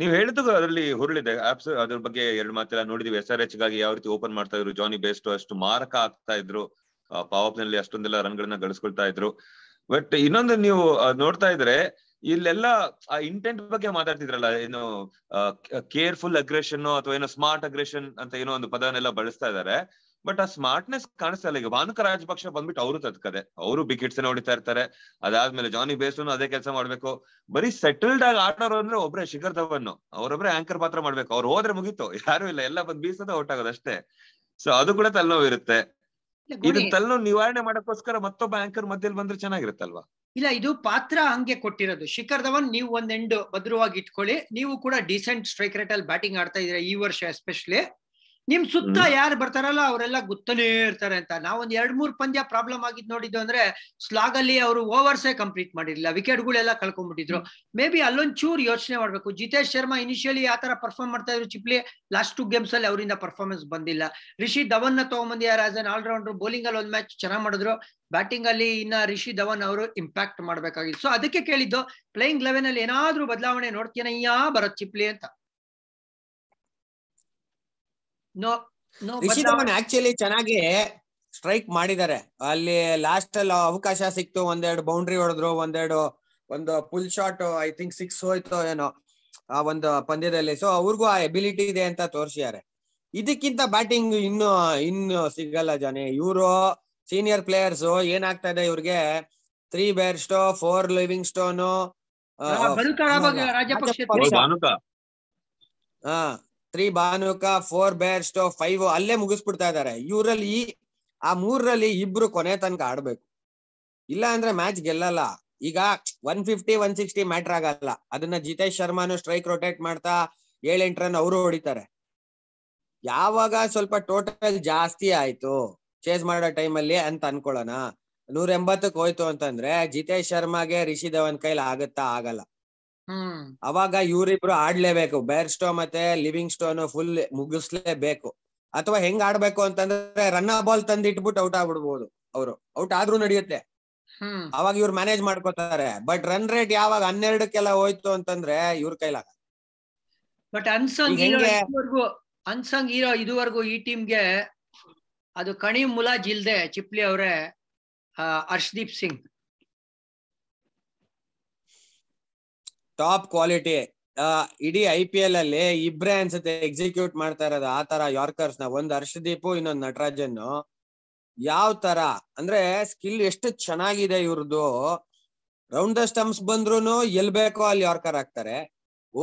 ನೀವು ಹೇಳಿದ್ದು ಅದರಲ್ಲಿ ಹುರುಳಿದೆ ಅದ್ರ ಬಗ್ಗೆ ಎರಡು ಮಾತೆಲ್ಲ ನೋಡಿದೀವಿ ಎಸ್ ಆರ್ ಎಚ್ ಗಾಗಿ ಯಾವ ರೀತಿ ಓಪನ್ ಮಾಡ್ತಾ ಇದ್ರು ಜಾನಿ ಬೇಸ್ಟ್ ಅಷ್ಟು ಮಾರಕ ಆಗ್ತಾ ಇದ್ರು ಪಾವಪ್ ನಲ್ಲಿ ಅಷ್ಟೊಂದೆಲ್ಲ ರನ್ ಗಳನ್ನ ಗಳಿಸ್ಕೊಳ್ತಾ ಇದ್ರು ಬಟ್ ಇನ್ನೊಂದು ನೀವು ನೋಡ್ತಾ ಇದ್ರೆ ಇಲ್ಲೆಲ್ಲ ಆ ಇಂಟೆಂಟ್ ಬಗ್ಗೆ ಮಾತಾಡ್ತಿದ್ರಲ್ಲ ಏನು ಕೇರ್ಫುಲ್ ಅಗ್ರೆಷನ್ ಅಥವಾ ಏನೋ ಸ್ಮಾರ್ಟ್ ಅಗ್ರೆಷನ್ ಅಂತ ಏನೋ ಒಂದು ಪದನೆಲ್ಲ ಬಳಸ್ತಾ ಇದಾರೆ ಬಟ್ ಆ ಸ್ಮಾರ್ಟ್ನೆಸ್ ಕಾಣಿಸ್ತಾ ಈಗ ಭಾನುಕ ರಾಜಪಕ್ಷ ಬಂದ್ಬಿಟ್ಟು ಅವರು ತತ್ಕದೆ ಅವರು ಬಿಗ್ ಹಿಟ್ಸ್ ಹೊಡಿತಾ ಇರ್ತಾರೆ ಅದಾದ್ಮೇಲೆ ಜಾನಿ ಬೇಸ್ಟನ್ ಅದೇ ಕೆಲಸ ಮಾಡ್ಬೇಕು ಬರೀ ಸೆಟಲ್ಡ್ ಆಗಿ ಆಡೋರು ಅಂದ್ರೆ ಒಬ್ರೇ ಶಿಖರ್ ಧವನ್ ಅವರೊಬ್ರೆ ಆಂಕರ್ ಪಾತ್ರ ಮಾಡ್ಬೇಕು ಅವ್ರು ಹೋದ್ರೆ ಮುಗೀತು ಯಾರು ಇಲ್ಲ ಎಲ್ಲ ಬಂದ್ ಬೀಸದ ಔಟ್ ಆಗೋದು ಅಷ್ಟೇ ಸೊ ಅದು ಕೂಡ ತಲೆನೋವು ಇರುತ್ತೆ ಇದು ತಲೆನೋವು ನಿವಾರಣೆ ಮಾಡಕ್ಕೋಸ್ಕರ ಮತ್ತೊಬ್ಬ ಆಂಕರ್ ಮಧ್ಯದಲ್ಲಿ ಬಂದ್ರೆ ಚೆನ್ನಾಗಿರುತ್ತಲ್ವಾ ಇಲ್ಲ ಇದು ಪಾತ್ರ ಹಂಗೆ ಕೊಟ್ಟಿರೋದು ಶಿಖರ್ ಧವನ್ ನೀವು ಒಂದ್ ಎಂಡ್ ಭದ್ರವಾಗಿ ಇಟ್ಕೊಳ್ಳಿ ನೀವು ಕೂಡ ಡಿಸೆಂಟ್ ಸ್ಟ್ರೈಕ್ ರೇಟ್ ಅಲ್ಲಿ ಬ್ಯಾಟಿಂಗ್ ಆಡ್ತಾ ಇದೀರಾ ಈ ವರ್ಷ ಎಸ್ಪೆಷಲಿ ನಿಮ್ ಸುತ್ತ ಯಾರು ಬರ್ತಾರಲ್ಲ ಅವರೆಲ್ಲ ಗೊತ್ತನೇ ಇರ್ತಾರೆ ಅಂತ ನಾವೊಂದ್ ಎರಡ್ ಮೂರ್ ಪಂದ್ಯ ಪ್ರಾಬ್ಲಮ್ ಆಗಿದ್ ನೋಡಿದ್ದು ಅಂದ್ರೆ ಸ್ಲಾಗ್ ಅಲ್ಲಿ ಅವರು ಓವರ್ಸೇ ಕಂಪ್ಲೀಟ್ ಮಾಡಿರ್ಲಿಲ್ಲ ವಿಕೆಟ್ ಗಳೆಲ್ಲ ಕಳ್ಕೊಂಡ್ಬಿಟ್ಟಿದ್ರು ಮೇ ಬಿ ಅಲ್ಲೊಂದ್ ಯೋಚನೆ ಮಾಡ್ಬೇಕು ಜಿತೇಶ್ ಶರ್ಮಾ ಇನಿಷಿಯಲಿ ಆ ತರ ಪರ್ಫಾರ್ಮ್ ಮಾಡ್ತಾ ಇದ್ರು ಚಿಪ್ಲಿ ಲಾಸ್ಟ್ ಟು ಗೇಮ್ಸ್ ಅಲ್ಲಿ ಅವರಿಂದ ಪರ್ಫಾರ್ಮೆನ್ಸ್ ಬಂದಿಲ್ಲ ರಿಷಿ ಧವನ್ ನ ತಗೊಂಬಂದಿದ್ದಾರೆ ಆಸ್ ಅನ್ ಆಲ್ರೌಂಡರ್ ಬೌಲಿಂಗ್ ಅಲ್ಲಿ ಒಂದ್ ಮ್ಯಾಚ್ ಚೆನ್ನಾಗ್ ಮಾಡಿದ್ರು ಬ್ಯಾಟಿಂಗ್ ಅಲ್ಲಿ ಇನ್ನ ರಿಷಿ ಧವನ್ ಅವರು ಇಂಪ್ಯಾಕ್ಟ್ ಮಾಡ್ಬೇಕಾಗಿತ್ತು ಸೊ ಅದಕ್ಕೆ ಕೇಳಿದ್ದು ಪ್ಲೇಯಿಂಗ್ ಲೆವೆನ್ ಅಲ್ಲಿ ಏನಾದ್ರೂ ಬದಲಾವಣೆ ನೋಡ್ತೀನಯ್ಯ ಬರೋದ್ ಚಿಪ್ಲಿ ಅಂತ ಆಕ್ಚುಲಿ ಚೆನ್ನಾಗಿ ಸ್ಟ್ರೈಕ್ ಮಾಡಿದ್ದಾರೆ ಅಲ್ಲಿ ಲಾಸ್ಟ್ ಅಲ್ಲಿ ಅವಕಾಶ ಸಿಕ್ತು ಒಂದೆರಡು ಬೌಂಡ್ರಿ ಹೊಡೆದ್ರು ಒಂದೆರಡು ಒಂದು full shot I think six ಹೋಯ್ತು ಏನೋ ಆ ಒಂದು ಪಂದ್ಯದಲ್ಲಿ ಸೊ ಅವ್ರಿಗೂ ಆ ಎಬಿಲಿಟಿ ಇದೆ ಅಂತ ತೋರಿಸಿದ್ದಾರೆ ಇದಕ್ಕಿಂತ ಬ್ಯಾಟಿಂಗ್ ಇನ್ನು ಇನ್ನು ಸಿಗಲ್ಲ ಜನ ಇವರು ಸೀನಿಯರ್ ಪ್ಲೇಯರ್ಸ್ ಏನಾಗ್ತಾ ಇದೆ ಇವ್ರಿಗೆ three Bairstow four Livingstone ಹಾ ತ್ರೀ ಭಾನುಕ ಫೋರ್ ಸ್ಟೋ ಫೈವ್ ಅಲ್ಲೇ ಮುಗಿಸ್ಬಿಡ್ತಾ ಇದಾರೆ ಇವರಲ್ಲಿ ಆ ಮೂರಲ್ಲಿ ಇಬ್ರು ಕೊನೆ ತನಕ ಆಡ್ಬೇಕು ಇಲ್ಲ ಅಂದ್ರೆ ಮ್ಯಾಚ್ ಗೆಲ್ಲಲ್ಲ ಈಗ one fifty one sixty matter ಆಗಲ್ಲ ಅದನ್ನ ಜಿತೇಶ್ ಶರ್ಮಾನು ಸ್ಟ್ರೈಕ್ ರೊಟೇಟ್ ಮಾಡ್ತಾ ಏಳೆಂಟ್ ರನ್ ಅವರು ಹೊಡಿತಾರೆ ಯಾವಾಗ ಸ್ವಲ್ಪ ಟೋಟಲ್ ಜಾಸ್ತಿ ಆಯ್ತು ಚೇಸ್ ಮಾಡೋ ಟೈಮಲ್ಲಿ ಅಂತ ಅನ್ಕೊಳ್ಳೋಣ ನೂರ ಎಂಬತ್ತಕ್ಕೆ ಹೋಯ್ತು ಅಂತಂದ್ರೆ ಜಿತೇಶ್ ಶರ್ಮಾಗೆ ರಿಷಿ ಧವನ್ ಕೈಲಿ ಆಗತ್ತಾ ಆಗಲ್ಲ ಅವಾಗ ಇವ್ರಿಬ್ರು ಆಡ್ಲೇಬೇಕು ಬೇರ್ ಸ್ಟೋ ಮತ್ತೆ ಲಿವಿಂಗ್ ಸ್ಟೋನ್ ಫುಲ್ ಮುಗಿಸ್ಲೇಬೇಕು ಅಥವಾ ಹೆಂಗ್ ಆಡ್ಬೇಕು ಅಂತಂದ್ರೆ ರನ್ನ ಬಾಲ್ ತಂದಿಟ್ಬಿಟ್ಟು ಔಟ್ ಆಗ್ಬಿಡ್ಬೋದು ಅವರು ಔಟ್ ಆದ್ರೂ ನಡೆಯುತ್ತೆ ಅವಾಗ ಇವ್ರು ಮ್ಯಾನೇಜ್ ಮಾಡ್ಕೋತಾರೆ ಬಟ್ ರನ್ ರೇಟ್ ಯಾವಾಗ ಹನ್ನೆರಡಕ್ಕೆಲ್ಲ ಹೋಯ್ತು ಅಂತಂದ್ರೆ ಇವ್ರ ಕೈಲಾಗ ಬಟ್ ಅನ್ಸಂಗ್ ಅನ್ಸಂಗ್ ಹೀರೋ ಇದುವರೆಗೂ ಈ ಟೀಮ್ಗೆ ಅದು ಕಣಿ ಮುಲಾಜ್ ಇಲ್ದೆ ಚಿಪ್ಲಿ ಅವರೇ ಹರ್ಷದೀಪ್ ಸಿಂಗ್ ಟಾಪ್ ಕ್ವಾಲಿಟಿ ಇಡೀ ಐ ಪಿ ಎಲ್ ಅಲ್ಲಿ ಇಬ್ರೇ ಅನ್ಸುತ್ತೆ ಎಕ್ಸಿಕ್ಯೂಟ್ ಮಾಡ್ತಾ ಇರೋದು ಆ ತರ ಯಾರ್ಕರ್ಸ್ ನ ಒಂದ್ ಹರ್ಷದೀಪು ಇನ್ನೊಂದ್ ನಟರಾಜನ್ ಯಾವ ತರ ಅಂದ್ರೆ ಸ್ಕಿಲ್ ಎಷ್ಟು ಚೆನ್ನಾಗಿದೆ ಇವ್ರದ್ದು ರೌಂಡ್ ದ ಸ್ಟಂಪ್ಸ್ ಬಂದ್ರು ಎಲ್ ಬೇಕೋ ಅಲ್ಲಿ ಯಾರ್ಕರ್ ಆಗ್ತಾರೆ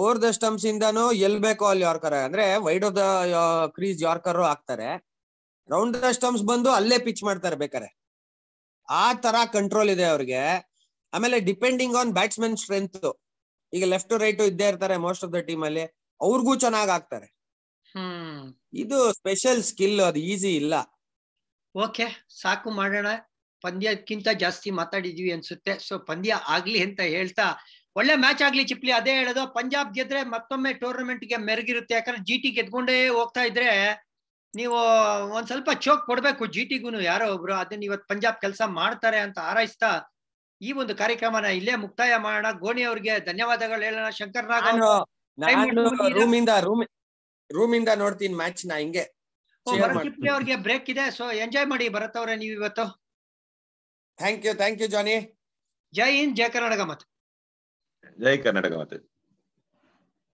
ಓವರ್ ದ ಸ್ಟಂಪ್ಸ್ ಇಂದನು ಎಲ್ ಬೇಕೋ ಅಲ್ಲಿ ಯಾರ್ಕರ್ ಅಂದ್ರೆ wide of the crease yorker ಹಾಕ್ತಾರೆ ರೌಂಡ್ ದ ಸ್ಟಂಪ್ಸ್ ಬಂದು ಅಲ್ಲೇ ಪಿಚ್ ಮಾಡ್ತಾರೆ ಬೇಕಾರೆ ಆ ತರ ಕಂಟ್ರೋಲ್ ಇದೆ ಅವ್ರಿಗೆ ಆಮೇಲೆ ಡಿಪೆಂಡಿಂಗ್ ಆನ್ ಬ್ಯಾಟ್ಸ್ಮನ್ ಸ್ಟ್ರೆಂತ್ ಈಗ ಲೆಫ್ಟ್ ರೈಟ್ ಇದ್ದೇ ಇರ್ತಾರೆ ಮೋಸ್ಟ್ ಆಫ್ ದ ಟೀಮ್ ಅಲ್ಲಿ ಅವ್ರಿಗೂ ಚೆನ್ನಾಗ್ ಆಗ್ತಾರೆ ಇದು ಸ್ಪೆಷಲ್ ಸ್ಕಿಲ್ ಅದು ಈಸಿ ಇಲ್ಲ ಓಕೆ ಸಾಕು ಮಾಡೋಣ ಪಂದ್ಯಕ್ಕಿಂತ ಜಾಸ್ತಿ ಮಾತಾಡಿದೀವಿ ಅನ್ಸುತ್ತೆ ಸೊ ಪಂದ್ಯ ಆಗ್ಲಿ ಅಂತ ಹೇಳ್ತಾ ಒಳ್ಳೆ ಮ್ಯಾಚ್ ಆಗ್ಲಿ ಚಿಪ್ಲಿ ಅದೇ ಹೇಳೋದು ಪಂಜಾಬ್ ಗೆದ್ರೆ ಮತ್ತೊಮ್ಮೆ ಟೂರ್ನಮೆಂಟ್ ಗೆ ಮೆರಗಿರುತ್ತೆ ಯಾಕಂದ್ರೆ ಜಿ ಟಿ ಗೆದ್ಕೊಂಡೇ ಹೋಗ್ತಾ ಇದ್ರೆ ನೀವು ಒಂದ್ ಸ್ವಲ್ಪ ಚೋಕ್ ಕೊಡ್ಬೇಕು ಜಿ ಟಿಗೂ ಯಾರೋ ಒಬ್ರು ಅದನ್ನ ಇವತ್ ಪಂಜಾಬ್ ಕೆಲಸ ಮಾಡ್ತಾರೆ ಅಂತ ಹಾರೈಸ್ತಾ ಈ ಒಂದು ಕಾರ್ಯಕ್ರಮನ ಇಲ್ಲೇ ಮುಕ್ತಾಯ ಮಾಡೋಣ ಗೋಣಿ ಅವ್ರಿಗೆ ಧನ್ಯವಾದಗಳು ಹೇಳೋಣ ಶಂಕರ್ ರೂಮ್ ರೂಮ್ ರೂಮಿಂದ ನೋಡ್ತೀನಿ ಮ್ಯಾಚ್ ನಾ ಹಿಂಗೆ ಅವ್ರಿಗೆ ಬ್ರೇಕ್ ಇದೆ ಸೊ ಎಂಜಾಯ್ ಮಾಡಿ ಭರತ್ ಅವ್ರೆ ನೀವು ಇವತ್ತು thank you thank you Johnny ಜೈ ಹಿಂದ್ ಜೈ ಕರ್ನಾಟಕ ಮತ್ತೆ ಜೈ ಕರ್ನಾಟಕ ಮತ್ತೆ